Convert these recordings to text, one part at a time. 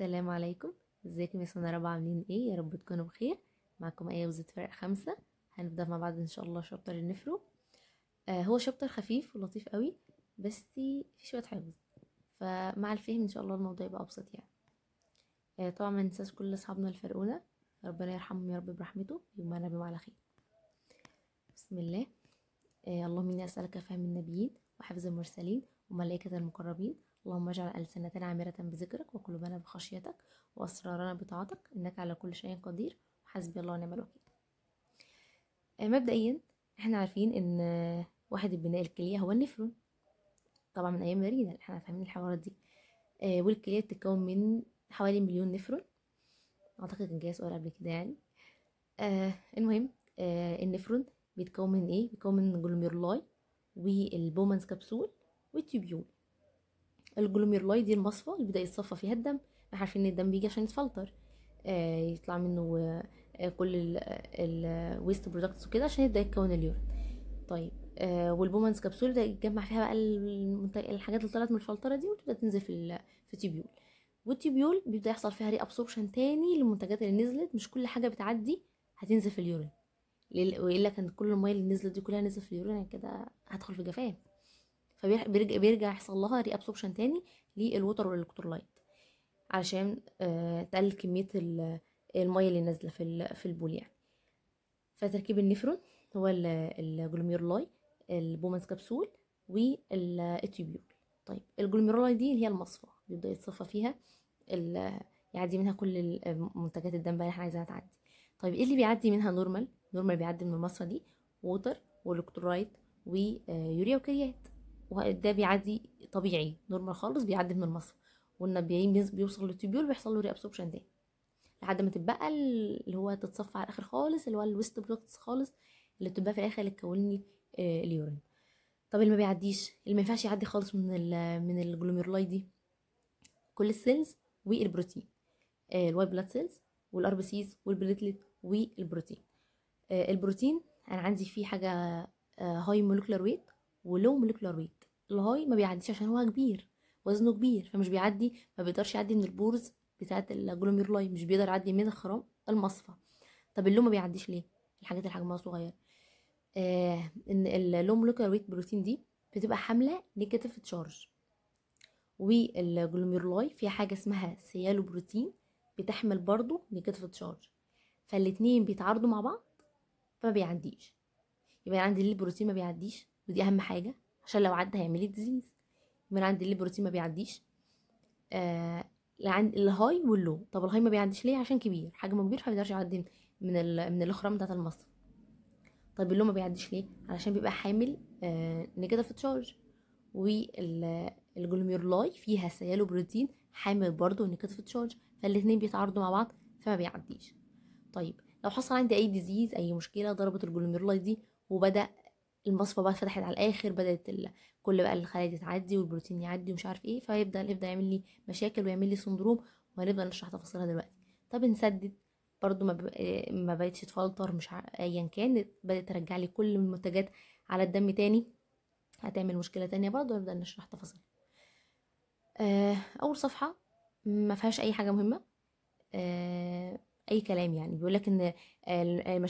السلام عليكم ازيكم يا سنة رابعة عاملين ايه يا رب تكونوا بخير معكم ايه وزيت فرق خمسة هنبدأ مع بعض ان شاء الله شابتر النفرو آه هو شابتر خفيف ولطيف قوي بس في شوية حفظ فمع الفهم ان شاء الله الموضوع يبقى ابسط يعني آه طبعا ما ننساش كل اصحابنا الفرقونا ربنا يرحمهم يا رب برحمته يجمعنا بهم على خير بسم الله آه اللهم اني اسالك فهم النبيين وحفظ المرسلين وملائكة المقربين اللهم اجعل ألسنتنا عامرة بذكرك وقلوبنا بخشيتك وأسرارنا بطاعتك إنك على كل شيء قدير حسبي الله ونعم الوكيل آه، مبدئيا احنا عارفين ان واحد البناء الكلية هو النفرون طبعا من ايام مارينا احنا فاهمين الحوارات دي آه، والكلية بتتكون من حوالي مليون نفرون اعتقد كان جاي سؤال قبل كده يعني آه، المهم النفرون بيتكون من ايه بيتكون من جلوميرولاي والبومانس كبسول والتيبيول الجلوميرولاي دي المصفى اللي بدا يتصفى فيها الدم احنا عارفين ان الدم بيجي عشان يتفلتر آه يطلع منه آه كل الويست برودكتس وكده عشان يبدا يتكون اليورين طيب آه والبومانس كبسول ده يتجمع فيها بقى الحاجات اللي طلعت من الفلتره دي وتبدا تنزل في في تيبيول والتيبيول بيبدا يحصل فيها ري ابسوربشن تاني للمنتجات اللي نزلت مش كل حاجه بتعدي هتنزل في اليورين والا كان كل الميه اللي نزلت دي كلها نزلت في اليورين يعني كده هدخل في جفاف فبيرجع بيرجع يحصل لها ري ابسوربشن تاني للوتر والالكترولايت علشان آه، تقلل كميه الميه اللي نازله في في البول يعني فتركيب النفرون هو الجلوميرولاي البومنس كبسول والتيبيول طيب الجلوميرولاي دي اللي هي المصفى بيبدا يتصفى فيها يعدي منها كل منتجات الدم بقى اللي احنا عايزينها تعدي طيب ايه اللي بيعدي منها نورمال نورمال بيعدي من المصفى دي ووتر والكترولايت ويوريا وكريات وده بيعدي طبيعي نورمال خالص بيعدي من المصل والنبيعين بيوصل للتوبيول بيحصل له ريابسوربشن تاني لحد ما تبقى اللي هو تتصفى على الاخر خالص اللي هو الويست بلوكس خالص اللي بتبقى في الاخر اللي تكون لي اليورين آه، طب اللي ما بيعديش اللي ما ينفعش يعدي خالص من الـ من الجلوميرولاي دي كل السيلز والبروتين الواي الوايت بلاد سيلز والار بي سيز والبليتلت والبروتين البروتين انا عندي فيه حاجه هاي مولكولار ويت ولو موليكولار ويت الهاي ما بيعديش عشان هو كبير وزنه كبير فمش بيعدي ما بيقدرش يعدي من البورز بتاعه الجلوميرولاي مش بيقدر يعدي من الخرام المصفى طب اللون ما بيعديش ليه الحاجات اللي حجمها صغير آه ان اللو موليكولار ويت بروتين دي بتبقى حامله نيجاتيف تشارج والجلوميرولاي فيها حاجه اسمها سيالو بروتين بتحمل برضو نيجاتيف تشارج فالاتنين بيتعارضوا مع بعض فما بيعديش يبقى عندي البروتين ما بيعديش ودي اهم حاجه عشان لو عدى هيعمل لي ديزيز من عندي اللي بروتين ما بيعديش آه عند الهاي واللو طب الهاي ما بيعديش ليه عشان كبير حجمه كبير فما بيقدرش يعدي من ال... من الاخرام بتاعه المصف طيب اللو ما بيعديش ليه علشان بيبقى حامل آه نيجاتيف تشارج والجلوميرولاي فيها سيالو بروتين حامل برضه نيجاتيف تشارج فالاثنين بيتعارضوا مع بعض فما بيعديش طيب لو حصل عندي اي ديزيز اي مشكله ضربت الجلوميرولاي دي وبدا المصفى بقى اتفتحت على الاخر بدات ال... كل بقى الخلايا دي تعدي والبروتين يعدي ومش عارف ايه فيبدا يبدا يعمل لي مشاكل ويعمل لي سندروم وهنبدا نشرح تفاصيلها دلوقتي طب نسدد برضو ما, ب... آه، ما بقتش تفلتر مش ع... ايا كان بدات ترجع لي كل المنتجات على الدم تاني هتعمل مشكله تانية برضو هنبدا نشرح تفاصيلها آه، اول صفحه ما فيهاش اي حاجه مهمه آه، اي كلام يعني بيقول لك ان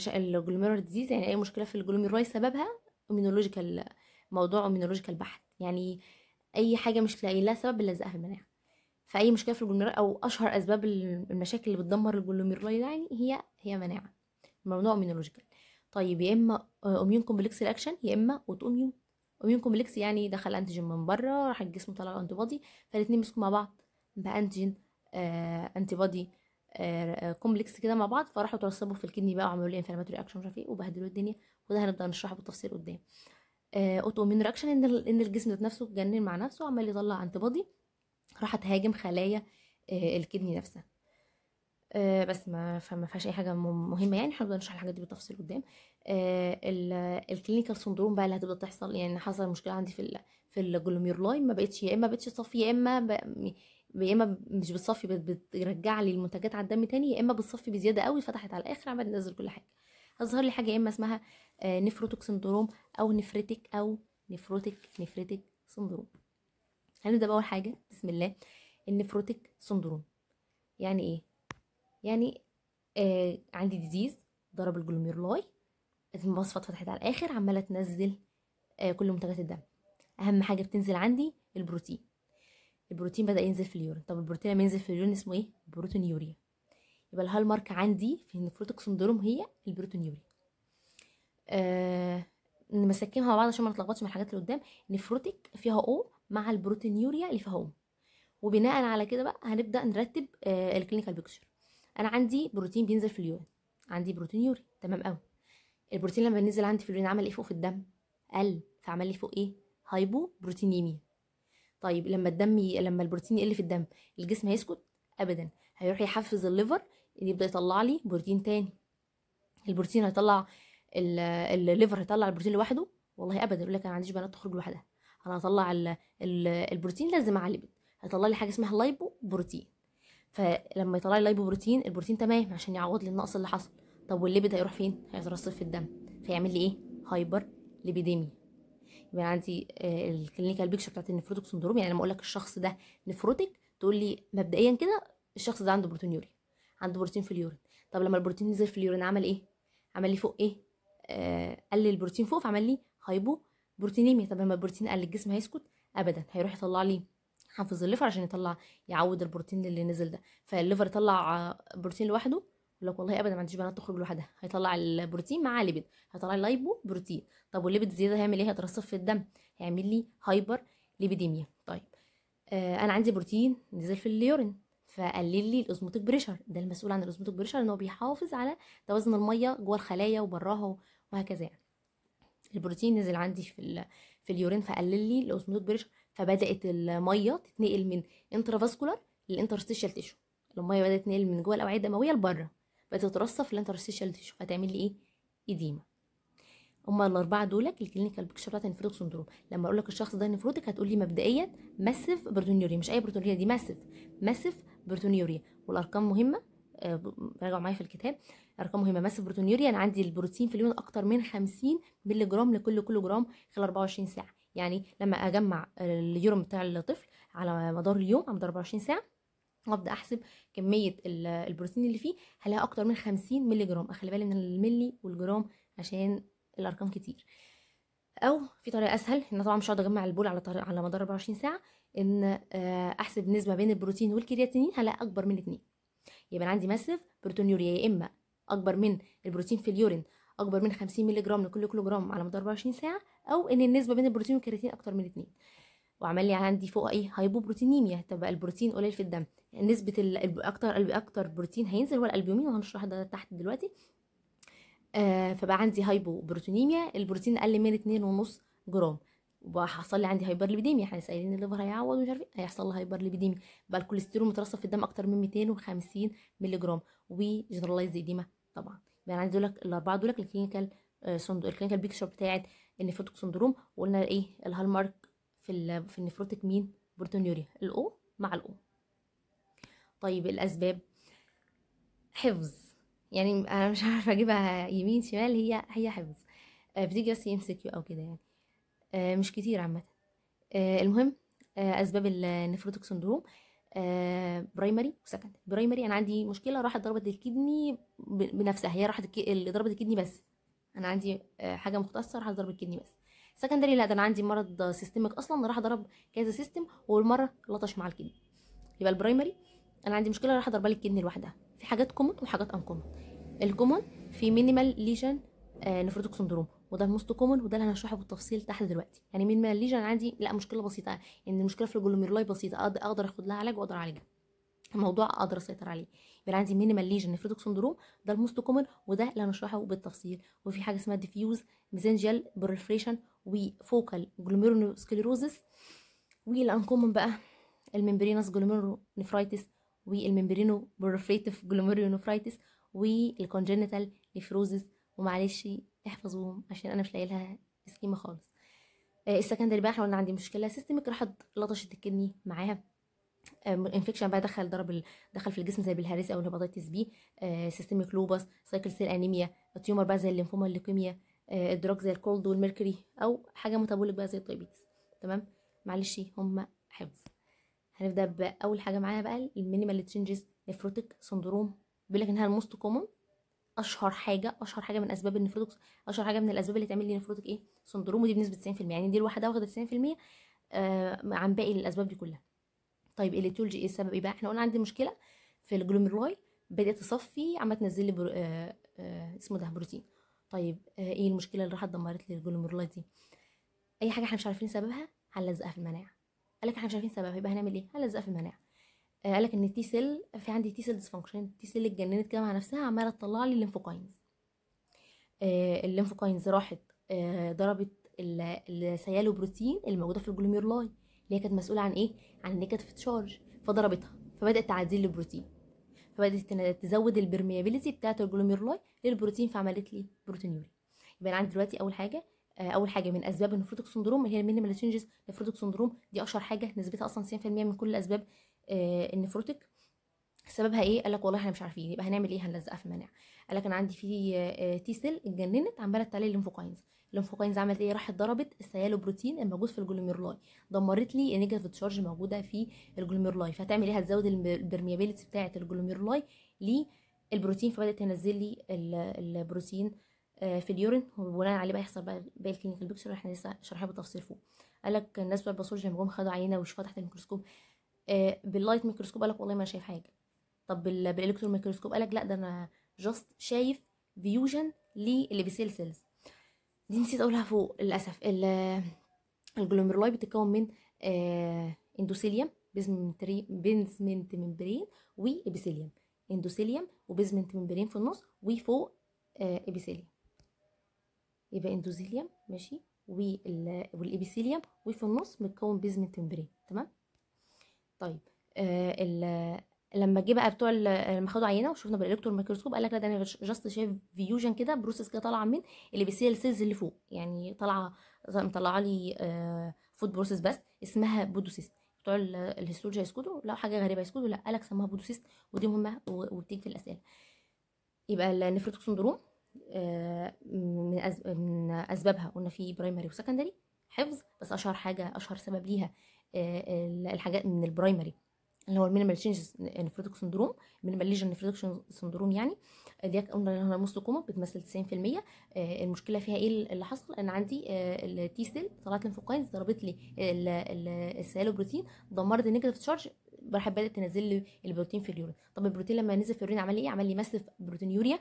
الجلوميرولار ديزيز يعني اي مشكله في الجلوميرولاي سببها اومينولوجيكال موضوع اومينولوجيكال بحت يعني اي حاجه مش لاقي لها سبب بنلزقها في المناعه فاي مشكله في الجلوميرال او اشهر اسباب المشاكل اللي بتدمر الجلوميرال يعني هي هي مناعه ممنوع اومينولوجيكال طيب يا اما اميون كومبلكس رياكشن يا اما اوت اميون اميون كومبلكس يعني دخل انتيجين من بره راح الجسم طلع انتي بودي فالاثنين مسكوا مع بعض بقى انتيجين آه انتي بودي آه كومبلكس آه، كده مع بعض فراحوا ترسبوا في الكدني بقى وعملوا لي انفلاماتوري اكشن مش عارف ايه وبهدلوا الدنيا وده هنبدا نشرحه بالتفصيل قدام اوتو امين رياكشن ان ان الجسم ذات نفسه اتجنن مع نفسه وعمال يطلع انتي بادي راح تهاجم خلايا آه، الكدني نفسها آه، بس ما فما فيهاش اي حاجه مهمه يعني هنبدا نشرح الحاجات دي بالتفصيل قدام الكلينيكال آه، سندروم بقى اللي هتبدا تحصل يعني حصل مشكله عندي في في الجلوميرولاي ما بقتش يا اما بقتش تصفي يا اما يا اما مش بتصفي بترجع لي المنتجات على الدم تاني يا اما بتصفي بزياده قوي فتحت على الاخر عمال تنزل كل حاجه اظهر لي حاجه يا اما اسمها آه، نفروتك سندروم او نفرتك او نفروتك نفرتك سندروم هنبدا باول حاجه بسم الله النفروتك سندروم يعني ايه يعني آه عندي ديزيز ضرب الجلوميرلاي المصفة اتفتحت على الاخر عماله تنزل آه كل منتجات الدم اهم حاجه بتنزل عندي البروتين البروتين بدا ينزل في اليورين طب البروتين لما ينزل في اليورين اسمه ايه بروتين يوريا يبقى الهالمارك عندي في النفروتك سندروم هي البروتونيوريا آه نمسكينها مع بعض عشان ما نتلخبطش من الحاجات اللي قدام نفروتك فيها او مع البروتينيوريا اللي فيها او وبناء على كده بقى هنبدا نرتب آه الكلينيكال بيكتشر انا عندي بروتين بينزل في اليورين عندي بروتين يوري تمام قوي البروتين لما بينزل عندي في اليورين عمل ايه فوق في الدم قل فعمل لي فوق ايه هايبو بروتينيميا طيب لما الدم ي... لما البروتين يقل في الدم الجسم هيسكت ابدا هيروح يحفز الليفر يبدا يطلع لي بروتين تاني البروتين هيطلع الليفر هيطلع البروتين لوحده والله ابدا يقول لك انا ما عنديش بنات تخرج لوحدها انا هطلع البروتين لازم مع الليبيد هيطلع لي حاجه اسمها لايبو بروتين فلما يطلع لي لايبو بروتين البروتين تمام عشان يعوض لي النقص اللي حصل طب والليبيد هيروح فين هيترصف في الدم فيعمل لي ايه هايبر ليبيديميا يبقى عندي آه، الكلينيكال بيكشر بتاعت النفروتك سندروم يعني لما اقول لك الشخص ده نفروتك تقول لي مبدئيا كده الشخص ده عنده بروتينيوريا عنده بروتين في اليورين طب لما البروتين نزل في اليورين عمل ايه عمل لي فوق ايه آه قل البروتين فوق فعمل لي هايبو بروتينيميا طب لما البروتين قل الجسم هيسكت ابدا هيروح يطلع لي حافظ الليفر عشان يطلع يعوض البروتين اللي نزل ده فالليفر يطلع بروتين لوحده يقول لك والله ابدا ما عنديش بنات تخرج لوحدها هيطلع البروتين مع ليبيد هيطلع لي لايبو بروتين طب والليبيد زياده هيعمل ايه هيترصف في الدم هيعمل لي هايبر ليبيديميا طيب آه انا عندي بروتين نزل في اليورين فقلل لي الاوزموتيك بريشر ده المسؤول عن الاوزموتيك بريشر ان هو بيحافظ على توازن الميه جوه الخلايا وبراها وهكذا يعني البروتين نزل عندي في في اليورين فقلل لي الاوزموتيك بريشر فبدات الميه تتنقل من انترافاسكولار للانترستيشال تيشو الميه بدات تتنقل من جوه الاوعيه الدمويه لبره في الانترستيشال تيشو فتعمل لي ايه ايديما هما الاربعه دولك الكلينيكال بيكتشر بتاعت النفروتك سندروم لما اقول لك الشخص ده نفروتك هتقول لي مبدئيا ماسيف بروتونيوريا مش اي بروتونيوريا دي ماسيف ماسيف بروتونيوريا والارقام مهمه آه، راجعوا معايا في الكتاب ارقام مهمه ماس البروتونيوريا انا عندي البروتين في اليوم اكتر من 50 مللي جرام لكل كيلو جرام خلال 24 ساعه يعني لما اجمع اليورم بتاع الطفل على مدار اليوم على مدار 24 ساعه وابدا احسب كميه البروتين اللي فيه هلاقي اكتر من 50 مللي جرام اخلي بالي من الملي والجرام عشان الارقام كتير او في طريقه اسهل ان طبعا مش هقعد اجمع البول على على مدار 24 ساعه ان آه، احسب النسبه بين البروتين والكرياتينين هلاقي اكبر من اتنين يبقى انا عندي مسف بروتينيوريا يا اما اكبر من البروتين في اليورين اكبر من 50 مللي جرام لكل كيلو جرام على مدار 24 ساعه او ان النسبه بين البروتين والكرياتين اكتر من اتنين وعمل لي عندي فوق ايه هايبوبروتينيميا تبقى البروتين قليل في الدم نسبه اكتر اكتر بروتين هينزل هو الالبومين وهنشرح ده تحت دلوقتي آه فبقى عندي هايبوبروتينيميا البروتين اقل من 2.5 جرام وحصل لي عندي هايبرليبيديميا احنا سائلين الليفر هيعوض ومش عارف إيه. هيحصل لها هايبرليبيديميا بقى الكوليسترول مترصف في الدم اكتر من 250 مللي جرام وجنرالايز ديما طبعا انا يعني عندي دولك الاربعه دولك الكلينيكال صندوق الكلينيكال بيكتشر بتاعه النفروتيك سندروم وقلنا ايه الهالمارك في في النفروتيك مين بروتونيوريا الاو مع الاو طيب الاسباب حفظ يعني انا مش عارفه اجيبها يمين شمال هي هي حفظ بتيجي آه، بس ام سي كيو او كده يعني آه، مش كتير عامة آه، المهم آه، أسباب النفروتك سندروم برايمري وسكند برايمري أنا عندي مشكلة راحت ضربت الكدني بنفسها هي راحت اللي ضربت الكدني بس أنا عندي حاجة مختصة راحت ضربت الكدني بس سكندري لا ده أنا عندي مرض سيستمك أصلا راح ضرب كذا سيستم والمرة لطش مع الكدني يبقى البرايمري أنا عندي مشكلة راح ضربة الكدني لوحدها في حاجات كومون وحاجات أنكومن الكومون في مينيمال ليجن نفروتك سندروم وده الموست كومن وده اللي هنشرحه بالتفصيل تحت دلوقتي يعني مين ما انا عندي لا مشكله بسيطه ان يعني المشكله في الجلوميرولاي بسيطه اقدر اخد لها علاج واقدر اعالجها الموضوع اقدر اسيطر عليه يبقى عندي مينيمال ليجن نفريتوك سندروم ده الموست كومن وده اللي هنشرحه بالتفصيل وفي حاجه اسمها ديفيوز ميزنجيال بروفريشن وفوكال جلوميرونوسكليروزس والانكومن بقى الممبرينس جلوميرونيفرايتس والممبرينو بروليفريتيف جلوميرونيفرايتس والكونجنتال نفروزس ومعلش احفظوهم عشان انا مش لاقي لها سكيمه خالص آه، السكندري بقى احنا قلنا عندي مشكله سيستمك راحت لطشت الكدني معاها انفكشن بقى دخل ضرب دخل في الجسم زي بالهرس او الهيباتيتس بي سيستميك لوبس سايكل سيل انيميا تيومر بقى زي الليمفوما الليكيميا الدراج آه، زي الكولد والميركوري او حاجه متابوليك بقى زي الدايبيتس تمام معلش هم حفظ هنبدا باول حاجه معانا بقى المينيمال تشينجز نفروتك سندروم بيقول لك انها الموست كومون اشهر حاجه اشهر حاجه من اسباب النفروتكس اشهر حاجه من الاسباب اللي تعمل لي نفروتك ايه سندروم ودي بنسبه 90% يعني دي الواحده واخده 90% آه عن باقي الاسباب دي كلها طيب الاتيولوجي ايه السبب ايه بقى احنا قلنا عندي مشكله في الجلوميرولاي بدات تصفي عم تنزل لي برو... آه آه اسمه ده بروتين طيب آه ايه المشكله اللي راحت دمرت لي الجلوميرولاي دي اي حاجه احنا مش عارفين سببها هنلزقها في المناعه قال لك احنا مش عارفين سببها يبقى هنعمل ايه هنلزقها في المناعه آه، قال لك ان تي سيل في عندي تي سيل ديسفانكشن تي سيل اتجننت كده مع نفسها عماله تطلع لي الليمفوكاينز آه، الليمفوكاينز راحت آه، ضربت السيالوبروتين موجوده في الجلوميرولاي اللي هي كانت مسؤوله عن ايه عن النيجاتيف تشارج فضربتها فبدات تعديل البروتين فبدات تزود البرميابيليتي بتاعه الجلوميرولاي للبروتين فعملت لي بروتينيوري يبقى انا عندي دلوقتي اول حاجه اول حاجه من اسباب النفروتك سندروم اللي هي المينيمال تشينجز نفروتك سندروم دي اشهر حاجه نسبتها اصلا 90% من كل الاسباب النفروتك آه، سببها ايه قال لك والله احنا مش عارفين يبقى هنعمل ايه هنلزقها في المناعه قال لك انا عندي في تي آه، سيل اتجننت عماله تعلي الليمفوكاينز الليمفوكاينز عملت ايه راحت ضربت بروتين الموجود في الجلوميرولاي دمرت لي النيجاتيف تشارج موجوده في الجلوميرولاي فهتعمل ايه هتزود البرميابيلتي بتاعه الجلوميرولاي للبروتين فبدات تنزل لي البروتين آه، في اليورين وبناء عليه بقى يحصل بقى باقي الكلينيكال بيكتشر اللي احنا لسه شرحناه بالتفصيل فوق قال لك الناس بتوع الباثولوجي لما جم خدوا عينه وشوفوها تحت الميكروسكوب باللايت ميكروسكوب قالك والله ما شايف حاجه طب بالالكترون ميكروسكوب قالك لا ده انا جاست شايف فيوجن للبيسيل سيلز دي نسيت اقولها فوق للاسف الجلوميرولاي بتتكون من اندوسيليوم بيزمنت ممبرين وابيثيليوم اندوسيليوم وبيزمنت ممبرين في النص وفوق ابيثيليوم آه، يبقى اندوسيليوم ماشي والابيثيليوم وفي النص متكون بيزمنت ممبرين تمام طيب آه، لما جه بقى بتوع لما خدوا عينه وشفنا بالالكترون ميكروسكوب قال لك لا ده انا جاست شايف فيوجن كده بروسيس كده طالعه من اللي بيسيل السيلز اللي فوق يعني طالعه مطلعه لي فود آه، بروسيس بس اسمها بودوسيست بتوع الهيستولوجي هيسكتوا لو حاجه غريبه هيسكتوا لا قال لك سموها بودوسيست ودي مهمه وبتيجي في الاسئله يبقى النفريتوك سندروم آه، من اسبابها قلنا في برايمري وسكندري حفظ بس اشهر حاجه اشهر سبب ليها الحاجات من البرايمري اللي هو المينيمال تشينج نفروتك سندروم مينيمال ليجن نفروتك سندروم يعني دي ديك هنا مستقومه بتمثل 90% آه، المشكله فيها ايه اللي حصل ان عندي آه، التي سيل طلعت لنفوكاينز ضربت لي السيالو بروتين دمرت النيجاتيف تشارج راح بدات تنزل لي البروتين في اليورين طب البروتين لما نزل في اليورين عمل لي ايه عمل لي ماسف بروتين يوريا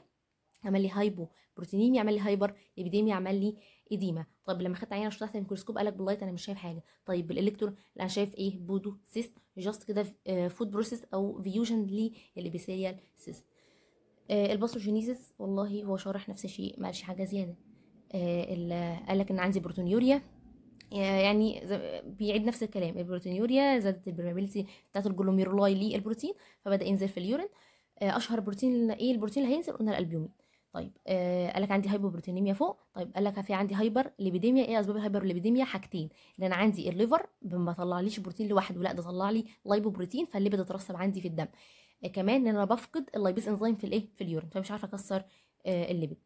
عمل لي هايبو بروتينيم عمل لي هايبر ابيديميا عمل لي اديما طيب لما خدت عينه شفتها تحت الميكروسكوب قال لك باللايت انا مش شايف حاجه طيب بالالكترون لا انا شايف ايه بودو سيست جاست كده فود بروسيس آه، او فيوجن للابيثيال سيست آه والله هو شارح نفس الشيء ما قالش حاجه زياده آه، قال لك ان عندي بروتونيوريا آه، يعني بيعيد نفس الكلام البروتينيوريا زادت البرمابيلتي بتاعت الجلوميرولاي للبروتين فبدا ينزل في اليورين اشهر بروتين ايه البروتين اللي هينزل قلنا الالبيومين طيب آه قال لك عندي هايبوبروتينيميا فوق طيب قال لك في عندي هايبر ليبيديميا ايه اسباب الهايبر ليبيديميا حاجتين ان انا عندي الليفر ما طلعليش بروتين لوحده لا ده طلع لي لايبوبروتين فالليبيد اترسب عندي في الدم آه كمان ان انا بفقد اللايبيز انزيم في الايه في اليورين فمش طيب، عارفه اكسر آه الليبيد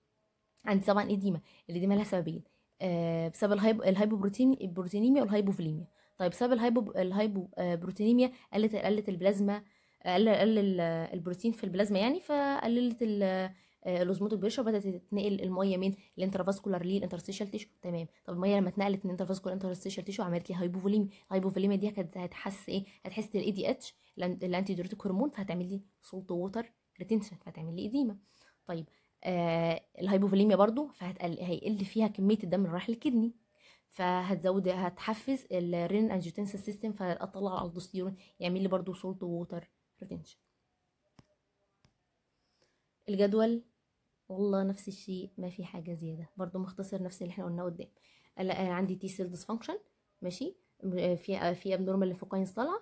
عندي طبعا ايديما الايديما لها سببين آه بسبب الهايب الهايبوبروتين البروتينيميا والهايبوفليميا طيب بسبب الهايبو الهايبوبروتينيميا آه، قلت قلت البلازما آه، قل قل البروتين في البلازما يعني فقللت آه، الاوزموتيك بريشر بدات تتنقل الميه من الانترافاسكولار للانترستيشال تيشو تمام طب الميه لما اتنقلت من الانترافاسكولار للانترستيشال تيشو عملت لي هايبوفوليميا الهايبوفوليميا دي كانت هتحس ايه هتحس الاي دي اتش الانتي ديوريتيك هرمون فهتعمل لي سولت ووتر ريتنشن فهتعمل لي ايديما طيب آه الهايبوفوليميا برضو فهتقل هيقل فيها كميه الدم اللي رايح للكدني فهتزود هتحفز الرين انجيوتنسن سيستم فهتطلع على الالدوستيرون يعمل لي برضو سولت ووتر ريتنشن الجدول والله نفس الشيء ما في حاجه زياده برضو مختصر نفس اللي احنا قلناه قدام آه، عندي تي سيل ديسفانكشن ماشي آه، في آه، في ابنورمال ليفوكاينز طالعه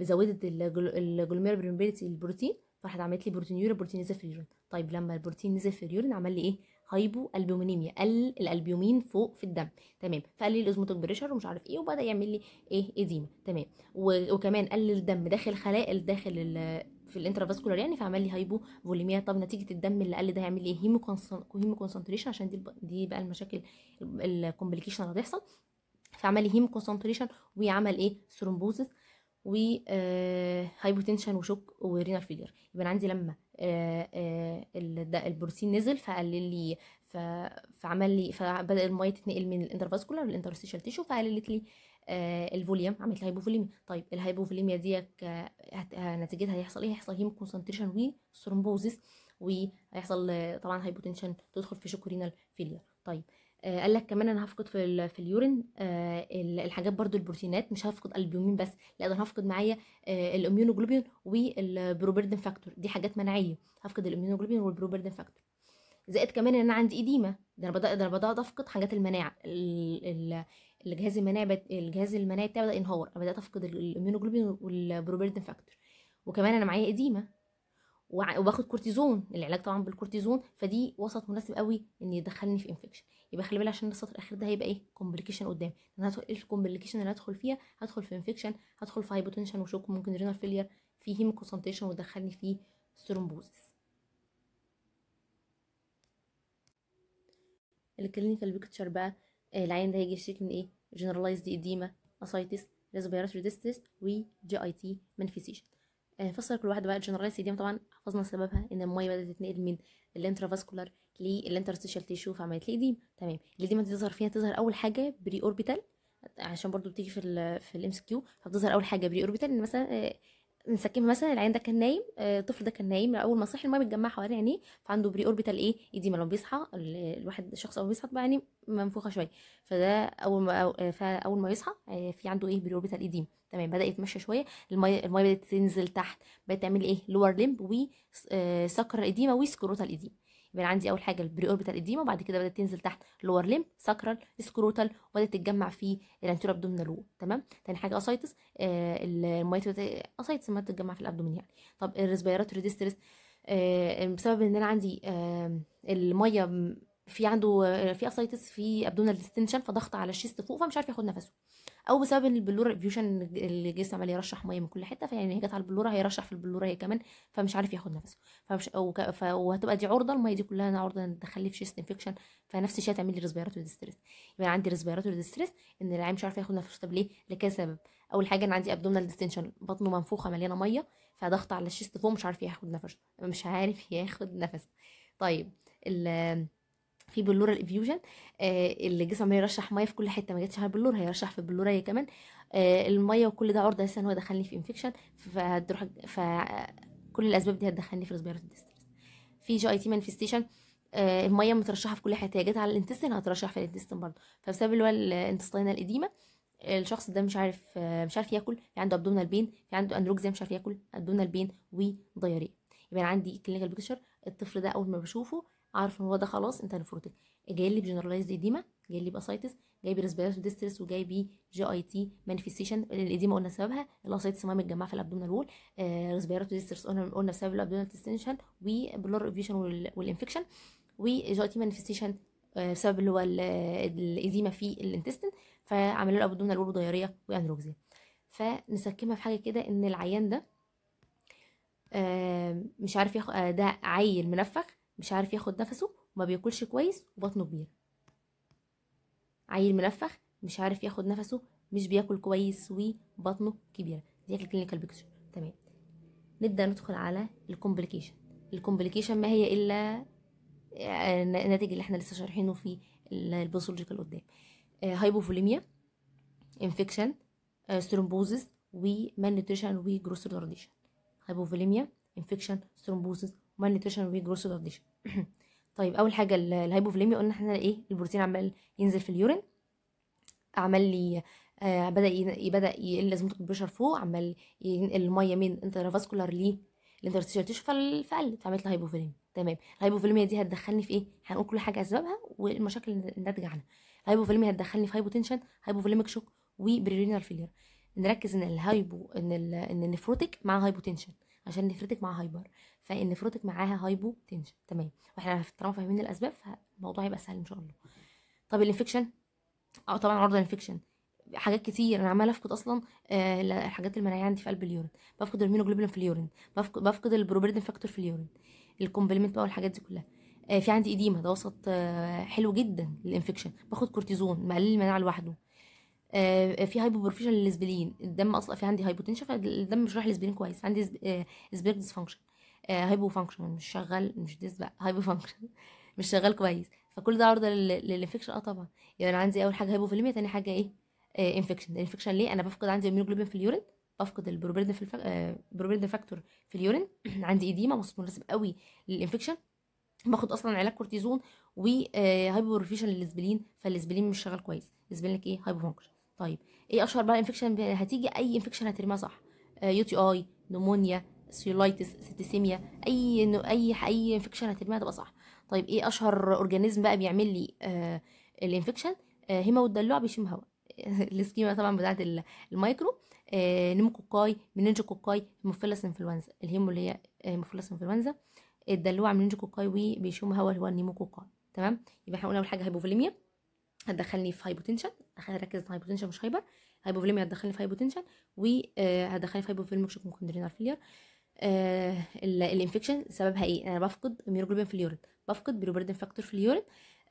زودت الجلوميربرينبيلتي البروتين فراحت عملت لي بروتين بروتين نزل في اليورين طيب لما البروتين نزل في اليورين عمل لي ايه هايبو البومينيميا قل الالبيومين فوق في الدم تمام فقلل الاوزموتيك بريشر ومش عارف ايه وبدا يعمل لي ايه ايديما تمام وكمان قلل الدم داخل خلايا داخل في الانترافاسكولار يعني فعمل لي هايبو فوليميا طب نتيجه الدم اللي قل ده هيعمل لي هيمو إيه؟ كونسنتريشن عشان دي دي بقى المشاكل الكومبليكيشن اللي هتحصل فعمل لي هيمو كونسنتريشن وعمل ايه ثرومبوزس هايبوتنشن وشوك ورينال فيلير يبقى انا عندي لما آه، آه، البروتين نزل فقلل لي فعمل لي فبدا الميه تتنقل من الانترفاسكولار للانترستيشال تيشو فقللت لي آه، الفوليوم عملت الهايبوفوليميا طيب الهايبوفوليميا ديك آه، آه، نتيجتها هيحصل ايه هيحصل هيم كونسنتريشن وثرومبوزيس وهيحصل طبعا هايبوتنشن تدخل في شوكورينال فيلير طيب آه قال لك كمان انا هفقد في في اليورين آه الحاجات برضو البروتينات مش هفقد البيومين بس لا ده انا هفقد معايا آه الاميونوجلوبين والبروبردن فاكتور دي حاجات مناعيه هفقد الاميونوجلوبين والبروبردن فاكتور زائد كمان ان انا عندي اديمه ده انا بدات افقد حاجات المناعه الجهاز المناعي بت... الجهاز المناعي بتاعي بدا ينهار بدات افقد الاميونوجلوبين والبروبيردن فاكتور وكمان انا معايا اديمه وباخد كورتيزون العلاج طبعا بالكورتيزون فدي وسط مناسب قوي ان يدخلني في انفكشن يبقى خلي بالك عشان السطر الاخير ده هيبقى ايه كومبليكيشن قدام انا هدخل ايه الكومبليكيشن اللي هدخل فيها هدخل في انفكشن هدخل في هايبوتنشن وشوك ممكن رينال فيلير في كونسنتريشن ودخلني في ثرومبوزس الكلينيكال بيكتشر بقى آه، العين ده هيجي يشتكي من ايه اديما اسايتس ascites ريزوفيروس و جي اي تي مانفيسيشن فسر كل واحده بقى generalized edema طبعا حفظنا سببها ان الميه بدات تتنقل من الانترافاسكولار للانترستيشال تيشو في عمليه الاديم تمام دي تظهر فيها تظهر اول حاجه بري اوربيتال عشان برضو بتيجي في الـ في الام اس كيو فبتظهر اول حاجه بري اوربيتال ان مثلا آه، نسكنها مثلا العين ده كان نايم آه، الطفل ده كان نايم اول ما صحي الميه بتجمع حوالين عينيه فعنده بري اوربيتال ايه ايديما لما بيصحى الواحد الشخص اول ما بيصحى تبقى عينيه منفوخه شويه فده اول ما آه، فاول ما يصحى آه، في عنده ايه بري اوربيتال ايديم تمام بدا يتمشى شويه الميه الميه بدات تنزل تحت بدات تعمل ايه لور ليمب وسكر ايديما وسكروتال ايديما من عندي اول حاجه البري اوربيتال اديما وبعد كده بدات تنزل تحت لور ليم ساكرال سكروتال وبدات تتجمع في الانتيرو ابدومينال وول تمام تاني حاجه اسايتس آه الميت اسايتس ما بتتجمع في الابدومين يعني طب الريسبيراتوري ديستريس آه، بسبب ان انا عندي الميه في عنده في اسايتس في ابدونال ديستنشن فضغط على الشيست فوق فمش عارف ياخد نفسه او بسبب ان البلوره فيوشن الجسم عمال يرشح ميه من كل حته فيعني هي جت على البلوره هيرشح في البلوره هي كمان فمش عارف ياخد نفسه فمش أو ف... وهتبقى دي عرضه الميه دي كلها انا عرضه تخلي في شيست انفكشن فنفس الشيء هتعمل لي ريسبيراتوري ديستريس يبقى عندي ريسبيراتوري ديستريس ان العيان مش عارف ياخد نفسه طب ليه لكذا سبب اول حاجه انا عندي ابدونال ديستنشن بطنه منفوخه مليانه ميه فضغط على الشيست فوق مش عارف ياخد نفسه مش عارف ياخد نفسه طيب ال في بلوره الافيوجن آه اللي جسمه عمال يرشح ميه في كل حته ما جاتش على البلور هيرشح في البلورايه كمان آه الميه وكل ده عرضه اساسا هو دخلني في انفكشن فهتروح فكل الاسباب دي هتدخلني في ريسبيرتي ديستريس في جي اي تي مانفستيشن آه الميه مترشحه في كل حته هي جت على الانتستين هترشح في الانتستين برضه فبسبب اللي هو الانتستينال القديمه الشخص ده مش عارف آه، مش عارف ياكل في عنده ابدومينال بين في عنده اندروكزيا مش عارف ياكل ابدومينال بين ودياريه يبقى يعني عندي كلينيكال بيكتشر الطفل ده اول ما بشوفه اعرف ان هو ده خلاص انت نفروتك جاي لي بجنرالايزد ايديما جاي لي باسايتس جاي بريسبيراتوري ديستريس وجاي بي جي اي تي مانيفيستيشن الايديما قلنا سببها الاسايتس ما متجمعه في الابدومينال وول آه ديستريس قلنا بسبب الابدومينال ديستنشن وبلور اوفيشن والانفكشن وجي اي تي مانيفيستيشن آه، بسبب اللي هو الايديما في الانتستين فعملوا له ابدومينال وول ودياريه وانروكزيا فنسكمها في حاجه كده ان العيان ده آه، مش عارف ياخد آه، ده عيل منفخ مش عارف ياخد نفسه وما بياكلش كويس وبطنه كبير عيل منفخ مش عارف ياخد نفسه مش بياكل كويس وبطنه كبيره دي الكلينيكال بيكتشر تمام نبدا ندخل على الكومبليكيشن الكومبليكيشن ما هي الا الناتج آه، اللي احنا لسه شارحينه في الباثولوجيكال قدام هايبوفوليميا انفكشن سترومبوزس ومالنيوتريشن وجروس retardation هايبوفوليميا انفكشن سترومبوزس مال نيوتريشن وجروسو ديشن طيب اول حاجه الهايبوفليميا قلنا احنا ايه البروتين عمال ينزل في اليورين عمال لي آه بدا يبدا يقل لازمه البشر فوق عمال ينقل الميه من انترافاسكولار ليه الانترستيشال تيشو فقلت عملت لها هايبوفيليميا تمام الهايبوفيليميا دي هتدخلني في ايه هنقول كل حاجه اسبابها والمشاكل الناتجه عنها الهايبوفيليميا هتدخلني في هايبوتنشن هايبوفيليميك شوك وبريرينال فيلير نركز ان الهايبو ان ال... ان النفروتيك مع هايبوتنشن عشان النفروتيك مع هايبر فان فروتك معاها هايبو تنشن تمام واحنا طالما فاهمين الاسباب فالموضوع هيبقى سهل ان شاء الله طب الانفكشن اه طبعا عرض الانفكشن حاجات كتير انا عماله افقد اصلا آه، الحاجات المناعيه عندي في قلب اليورين بفقد الميونوجلوبين في اليورين بفقد, بفقد فاكتور في اليورين الكومبلمنت بقى والحاجات دي كلها آه، في عندي اديمه ده وسط آه، حلو جدا للانفكشن باخد كورتيزون مقلل المناعه لوحده في هايبو بروفيشن الدم اصلا في عندي هايبوتنشن فالدم مش رايح للسبلين كويس عندي اسبيرك ديسفانكشن هايبو آه، فانكشن مش شغال مش ديس بقى هايبو فانكشن مش شغال كويس فكل ده عرضه للانفكشن اه طبعا يبقى يعني انا عندي اول حاجه هايبوفيليميا تاني حاجه ايه انفكشن آه، الانفكشن ليه انا بفقد عندي اميوجلوبين في اليورين بفقد البروبيردن في البروبيردن آه، فاكتور في اليورين عندي ايديما بص مناسب قوي للانفكشن باخد اصلا علاج كورتيزون وهايبو بروفيشن للسبلين فالسبلين مش شغال كويس لك ايه هايبو فانكشن طيب ايه اشهر بقى انفكشن هتيجي اي انفكشن هترميها صح يو تي اي نمونيا سيولايتس سيتيسيميا اي اي اي انفكشن هترميها تبقى صح طيب ايه اشهر اورجانيزم بقى بيعمل لي آه الانفكشن آه هما والدلوع بيشم هوا السكيما طبعا بتاعت المايكرو آه نيموكوكاي مننجوكوكاي هيموفيلس انفلونزا الهيمو اللي هي آه، هيموفيلس انفلونزا الدلوع مننجوكوكاي وبيشم هوا اللي هو النيموكوكاي تمام يبقى احنا قلنا اول حاجه هايبوفوليميا هتدخلني في هايبوتنشن هركز على هايبوتنشن مش هايبر هايبوفوليميا هتدخلني في هايبوتنشن وهتدخلني آه، في هايبوفيلم مش كوندرينال فيلير آه الانفكشن سببها ايه انا بفقد ميروجلوبين في اليورين بفقد بيروبردين فاكتور في اليورين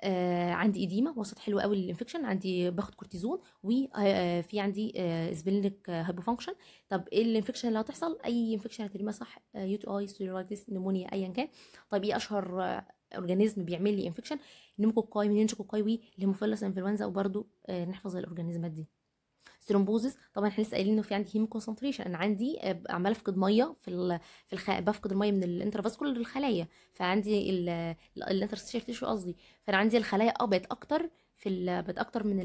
آه عندي ايديما وسط حلو قوي للانفكشن عندي باخد كورتيزون وفي آه، آه، عندي آه سبلينك هايبوفانكشن طب ايه الانفكشن اللي هتحصل اي انفكشن هترميها صح آه، يو تي اي سيرولايتس نمونيا ايا كان طب ايه اشهر اورجانيزم بيعمل لي انفكشن وي اللي مفلس انفلونزا وبرده نحفظ الاورجانيزمات دي ثرومبوزس طبعا احنا لسه قايلين انه في عندي هيم كونسنتريشن انا عندي آه، عماله افقد ميه في في الخ... بفقد الميه من الانترفاسكولار للخلايا فعندي الانترستيشن تيشو قصدي فانا عندي الخلايا اه بقت اكتر في بقت اكتر من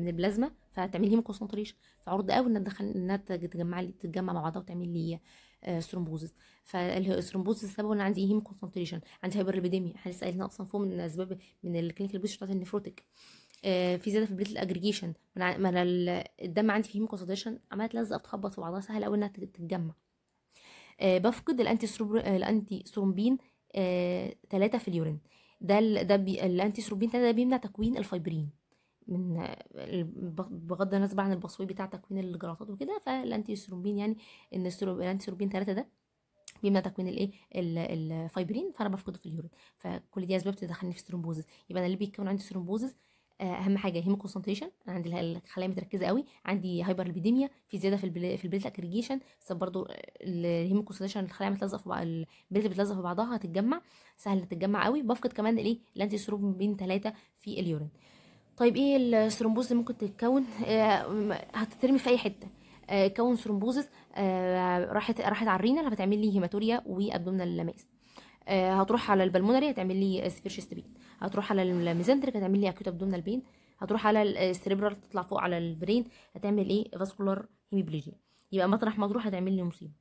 من البلازما فتعمل هيم كونسنتريشن فعرض قوي انها تدخل انها تتجمع لي تتجمع مع بعضها وتعمل لي ثرومبوزس آه، فالثرومبوزس السبب ان عندي هيم كونسنتريشن عندي ليبيديميا احنا لسه قايلين اصلا فوق من اسباب من الكلينيكال بيش بتاعت النفروتك آه، في زياده في البليت الاجريجيشن ما انا الدم عندي فيه ميكوسوديشن عماله تلزق تخبط في بعضها سهل قوي انها تتجمع آه، بفقد الانتي الانتي ثرومبين 3 آه، في اليورين ده ده بي... الانتي ثرومبين ده بيمنع تكوين الفايبرين من بغض النظر عن البصوي بتاع تكوين الجلطات وكده فالانتي ثرومبين يعني ان الانتي ثرومبين 3 ده بيمنع تكوين الايه الفايبرين فانا بفقده في اليورين فكل دي اسباب تدخلني في سترومبوزس يبقى انا اللي بيتكون عندي سترومبوزس آه، اهم حاجه هيمو كونسنتريشن انا عندي الخلايا متركزه قوي عندي هايبر ليبيديميا في زياده في البل... في البليتلك اجريجيشن بسبب برضو آه، الهيمو كونسنتريشن الخلايا متلزقه في بعض البليتلت بتلزق في بعضها هتتجمع سهل تتجمع قوي بفقد كمان الايه الانتي بين ثلاثه في اليورين طيب ايه الثرومبوز اللي ممكن تتكون آه، هتترمي في اي حته كون ثرومبوزس راحت راحت على الرينال هتعمل لي هيماتوريا وابدومينال ماس هتروح على البلمونري هتعمل لي سفيرشستبين هتروح على الميزنتريك هتعمل لي اكيوت ابدومينال بين هتروح على السريبرال تطلع فوق على البرين هتعمل ايه فاسكولار هيميبليجيا يبقى مطرح ما تروح هتعمل لي مصيبه